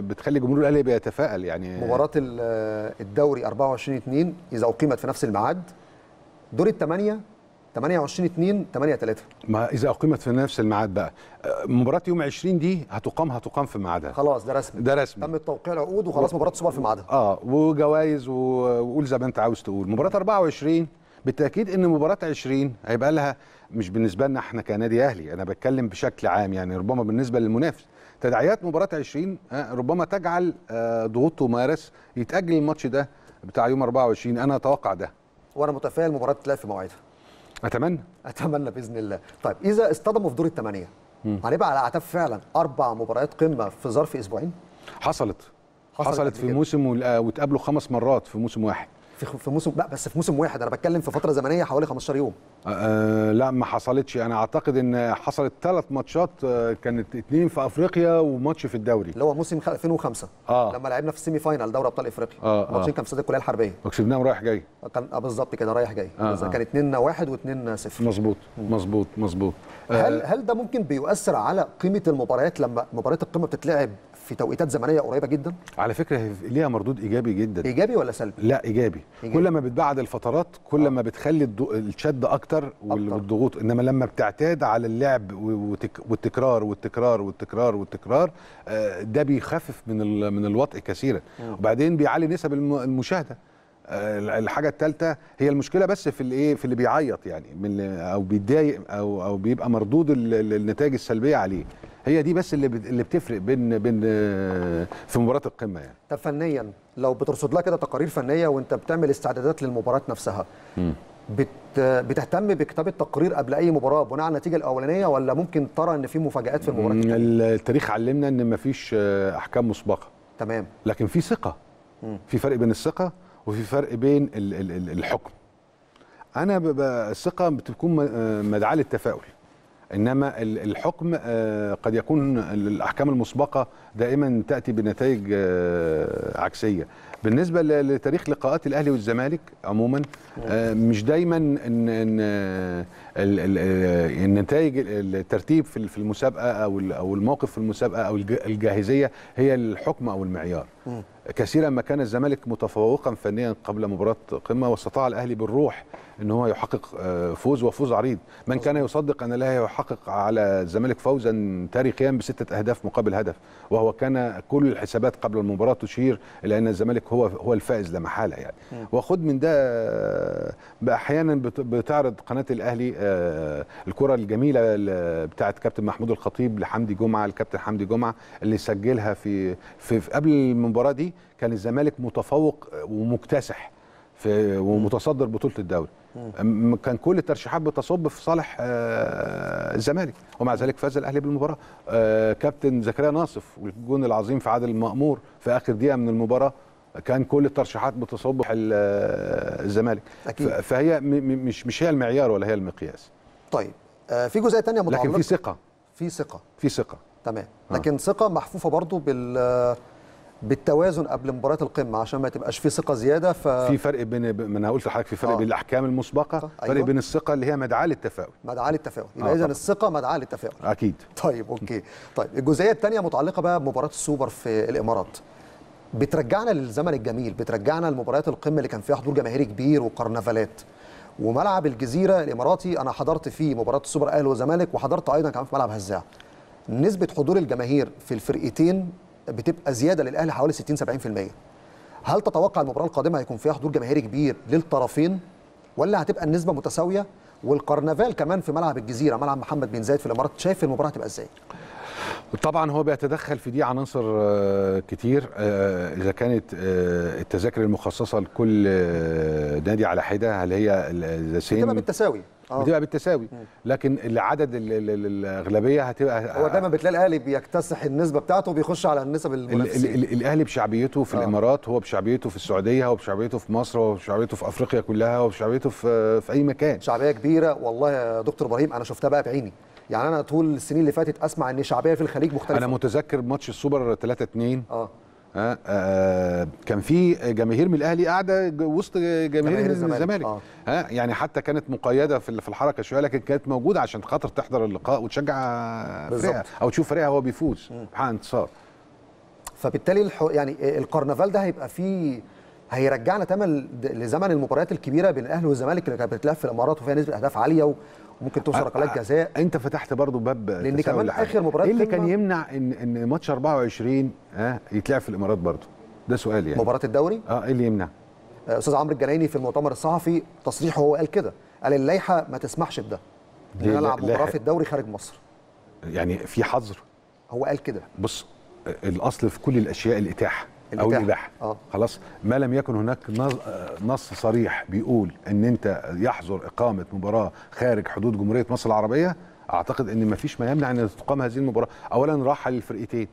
بتخلي جمهور الاهلي بيتفائل يعني مباراه الدوري 24 2 اذا اقيمت في نفس الميعاد دور الثمانيه 28 2 8 3 ما اذا اقيمت في نفس الميعاد بقى مباراه يوم 20 دي هتقام هتقام في ميعادها خلاص ده رسمي ده رسمي تم توقيع العقود وخلاص و... مباراه السوبر في ميعادها اه وجوائز وقول زي ما انت عاوز تقول مباراه 24 بالتاكيد ان مباراه 20 هيبقى لها مش بالنسبه لنا احنا كنادي اهلي انا بتكلم بشكل عام يعني ربما بالنسبه للمنافس تداعيات مباراه 20 آه، ربما تجعل آه، ضغوط ومارس يتاجل الماتش ده بتاع يوم 24 انا اتوقع ده وانا متفائل مباراه تلاقي في موعدها اتمنى اتمنى باذن الله طيب اذا اصطدموا في دور الثمانيه هنبقى على اعتاب فعلا اربع مباريات قمه في ظرف اسبوعين حصلت حصلت, حصلت في موسم آه، وتقابلوا خمس مرات في موسم واحد في في موسم لا بس في موسم واحد انا بتكلم في فتره زمنيه حوالي 15 يوم آه،, أه لا ما حصلتش انا اعتقد ان حصلت ثلاث ماتشات آه، كانت اثنين في افريقيا وماتش في الدوري اللي هو موسم 2005 آه. لما لعبنا في السيمي فاينال دوري ابطال افريقيا آه, آه. ماتشين آه. كان في استاد الكليه الحربيه وكسبناهم رايح جاي كان آه بالظبط كده رايح جاي آه كان 2 1 و2 0 مظبوط مظبوط مظبوط هل هل ده ممكن بيؤثر على قيمه المباريات لما مباريات القمه بتتلعب في توقيتات زمنيه قريبه جدا على فكره ليها مردود ايجابي جدا ايجابي ولا سلبي لا ايجابي, إيجابي. كل ما بتبعد الفترات كل آه. ما بتخلي الدو... الشد اكتر والضغوط انما لما بتعتاد على اللعب وتك... والتكرار والتكرار والتكرار والتكرار آه، ده بيخفف من ال... من الوطء كثيرا وبعدين بيعلي نسب المشاهده آه، الحاجه الثالثه هي المشكله بس في الايه في اللي بيعيط يعني من او بيتضايق او او بيبقى مردود النتائج السلبيه عليه هي دي بس اللي اللي بتفرق بين بين آه، في مباراه القمه يعني طب فنيا لو بترصد لها كده تقارير فنيه وانت بتعمل استعدادات للمباراه نفسها امم بت بتهتم بكتابه تقرير قبل اي مباراه بناء على النتيجه الاولانيه ولا ممكن ترى ان في مفاجات في المباراه التاريخ علمنا ان مفيش آه، احكام مسبقه تمام لكن في ثقه في فرق بين الثقه وفي فرق بين الحكم انا ببقى الثقه بتكون آه، مدعاه للتفاؤل انما الحكم آه، قد يكون الاحكام المسبقه دائما تاتي بنتائج آه، عكسيه بالنسبه لتاريخ لقاءات الاهلي والزمالك عموما آه، مش دايما ان ان النتائج الترتيب في المسابقه او او الموقف في المسابقه او الجاهزيه هي الحكم او المعيار كثيرا ما كان الزمالك متفوقا فنيا قبل مباراه قمه واستطاع الاهلي بالروح ان هو يحقق آه، فوز وفوز عريض من كان يصدق ان لا يحقق على الزمالك فوزا تاريخيا بسته اهداف مقابل هدف وهو كان كل الحسابات قبل المباراه تشير الى ان الزمالك هو هو الفائز لا محاله يعني وخد من ده آه، احيانا بتعرض قناه الاهلي آه، الكره الجميله بتاعه كابتن محمود الخطيب لحمدي جمعه الكابتن حمدي جمعه اللي سجلها في في قبل المباراه دي كان الزمالك متفوق ومكتسح في ومتصدر بطوله الدوري كان كل الترشيحات بتصب في صالح آه، الزمالك ومع ذلك فاز الاهلي بالمباراه آه، كابتن زكريا ناصف والجون العظيم في عادل المامور في اخر دقيقه من المباراه كان كل الترشيحات بتصب في آه، الزمالك أكيد. فهي مش مش هي المعيار ولا هي المقياس طيب في جزئيه ثانيه متعلقه لكن في ثقه في ثقه في ثقه تمام لكن ثقه محفوفه برضو بال بالتوازن قبل مباراه القمه عشان ما تبقاش في ثقه زياده ف في فرق بين ما انا قلت لحضرتك في فرق آه. بين الاحكام المسبقه أيوة. فرق بين الثقه اللي هي مدعاه للتفاؤل مدعاه للتفاؤل آه، يبقى آه اذا الثقه مدعاه للتفاؤل اكيد <laughs> طيب اوكي طيب الجزئيه الثانيه متعلقه بقى بمباراه السوبر في الامارات بترجعنا للزمن الجميل بترجعنا لمباريات القمه اللي كان فيها حضور جماهيري كبير وكرنفالات وملعب الجزيره الاماراتي انا حضرت فيه مباراه السوبر اهلي والزمالك وحضرت ايضا كمان في ملعب هزاع نسبه حضور الجماهير في الفرقتين بتبقى زياده للاهلي حوالي 60 70% هل تتوقع المباراه القادمه هيكون فيها حضور جماهيري كبير للطرفين ولا هتبقى النسبه متساويه والكرنفال كمان في ملعب الجزيره ملعب محمد بن زايد في الامارات شايف المباراه هتبقى ازاي طبعا هو بيتدخل في دي عناصر آه، كتير آه، اذا كانت آه، التذاكر المخصصه لكل نادي على حده هل هي زي بالتساوي أوه. بتبقى بالتساوي مم. لكن العدد الاغلبيه هتبقى هو دايما بتلاقي الاهلي بيكتسح النسبه بتاعته وبيخش على النسب المنافسين الاهلي بشعبيته في أوه. الامارات هو بشعبيته في السعوديه هو بشعبيته في مصر هو بشعبيته في افريقيا كلها هو بشعبيته في في اي مكان شعبيه كبيره والله يا دكتور ابراهيم انا شفتها بقى بعيني يعني انا طول السنين اللي فاتت اسمع ان الشعبيه في الخليج مختلفه انا متذكر ماتش السوبر 3 2 اه آه آه كان في جماهير من الاهلي قاعده وسط جماهير من الزمالك آه. ها يعني حتى كانت مقيده في الحركه شويه لكن كانت موجوده عشان خاطر تحضر اللقاء وتشجع فريقها او تشوف فريقها وهو بيفوز بحق انتصار فبالتالي الحو... يعني الكرنفال ده هيبقى فيه هيرجعنا تمام لزمن المباريات الكبيره بين الاهلي والزمالك اللي كانت بتتلعب في الامارات وفيها نسبه اهداف عاليه ممكن توصل ركلات جزاء انت فتحت برضو باب لان كمان اخر مباراه ايه اللي كان يمنع ان ان ماتش 24 ها يتلعب في الامارات برضو ده سؤال يعني مباراه الدوري اه ايه اللي يمنع استاذ عمرو الجنايني في المؤتمر الصحفي تصريحه هو قال كده قال اللائحه ما تسمحش بده نلعب مباراه في الدوري خارج مصر يعني في حظر هو قال كده بص الاصل في كل الاشياء الاتاحه او الاباحه آه. خلاص ما لم يكن هناك نص صريح بيقول ان انت يحظر اقامه مباراه خارج حدود جمهوريه مصر العربيه اعتقد ان ما فيش ما يمنع ان تقام هذه المباراه اولا راحه للفرقتين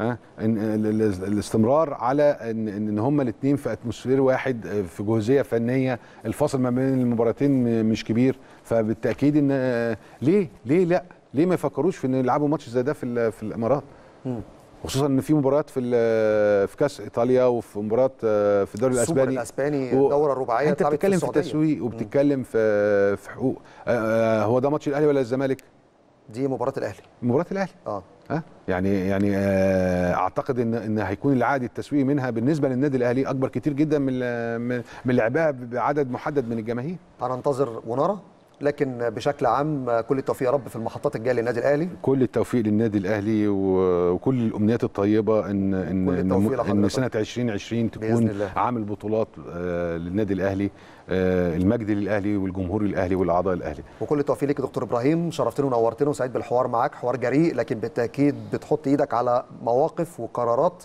ها ان الاستمرار على ان ان هما الاثنين في اتموسفير واحد آه، في جهوزيه فنيه الفاصل ما بين المباراتين مش كبير فبالتاكيد ان آه، ليه ليه لا ليه ما يفكروش في ان يلعبوا ماتش زي ده في في الامارات خصوصا ان في مباريات في في كاس ايطاليا وفي مباراه في الدوري الاسباني الاسباني الدوره الرباعيه انت بتتكلم في, في وبتتكلم في في حقوق آه، آه، هو ده ماتش الاهلي ولا الزمالك؟ دي مباراه الاهلي مباراه الاهلي اه ها يعني يعني آه، اعتقد ان ان هيكون العائد التسويقي منها بالنسبه للنادي الاهلي اكبر كتير جدا من من لعبها بعدد محدد من الجماهير هننتظر ونرى لكن بشكل عام كل التوفيق يا رب في المحطات الجايه للنادي الاهلي كل التوفيق للنادي الاهلي وكل الامنيات الطيبه ان ان ان, إن سنه 2020 تكون عامل بطولات آه، للنادي الاهلي آه، المجد للاهلي والجمهور الاهلي والاعضاء الاهلي وكل التوفيق ليك دكتور ابراهيم شرفتنا ونورتنا وسعيد بالحوار معاك حوار جريء لكن بالتاكيد بتحط ايدك على مواقف وقرارات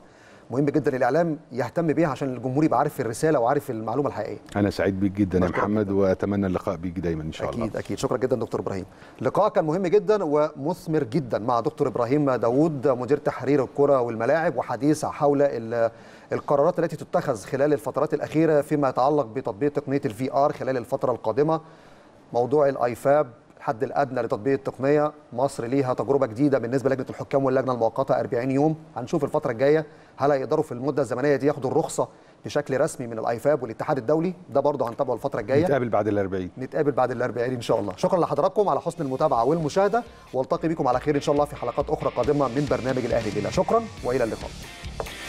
مهم جدا الاعلام يهتم بيها عشان الجمهور يبقى عارف الرساله وعارف المعلومه الحقيقيه انا سعيد بيك جدا يا محمد جداً. واتمنى اللقاء بيك دايما ان شاء أكيد الله اكيد اكيد شكرا جدا دكتور ابراهيم لقاء كان مهم جدا ومثمر جدا مع دكتور ابراهيم داوود مدير تحرير الكره والملاعب وحديث حول القرارات التي تتخذ خلال الفترات الاخيره فيما يتعلق بتطبيق تقنيه الفي ار خلال الفتره القادمه موضوع الايفاب الحد الادنى لتطبيق التقنيه مصر ليها تجربه جديده بالنسبه لجنه الحكام واللجنه المؤقته 40 يوم هنشوف الفتره الجايه هل هيقدروا في المده الزمنيه دي ياخدوا الرخصه بشكل رسمي من الايفاب والاتحاد الدولي ده برضه هنتابعه الفتره الجايه نتقابل بعد ال 40 نتقابل بعد ال 40 ان شاء الله شكرا لحضراتكم على حسن المتابعه والمشاهده والتقي بكم على خير ان شاء الله في حلقات اخرى قادمه من برنامج الاهلي ليله شكرا والى اللقاء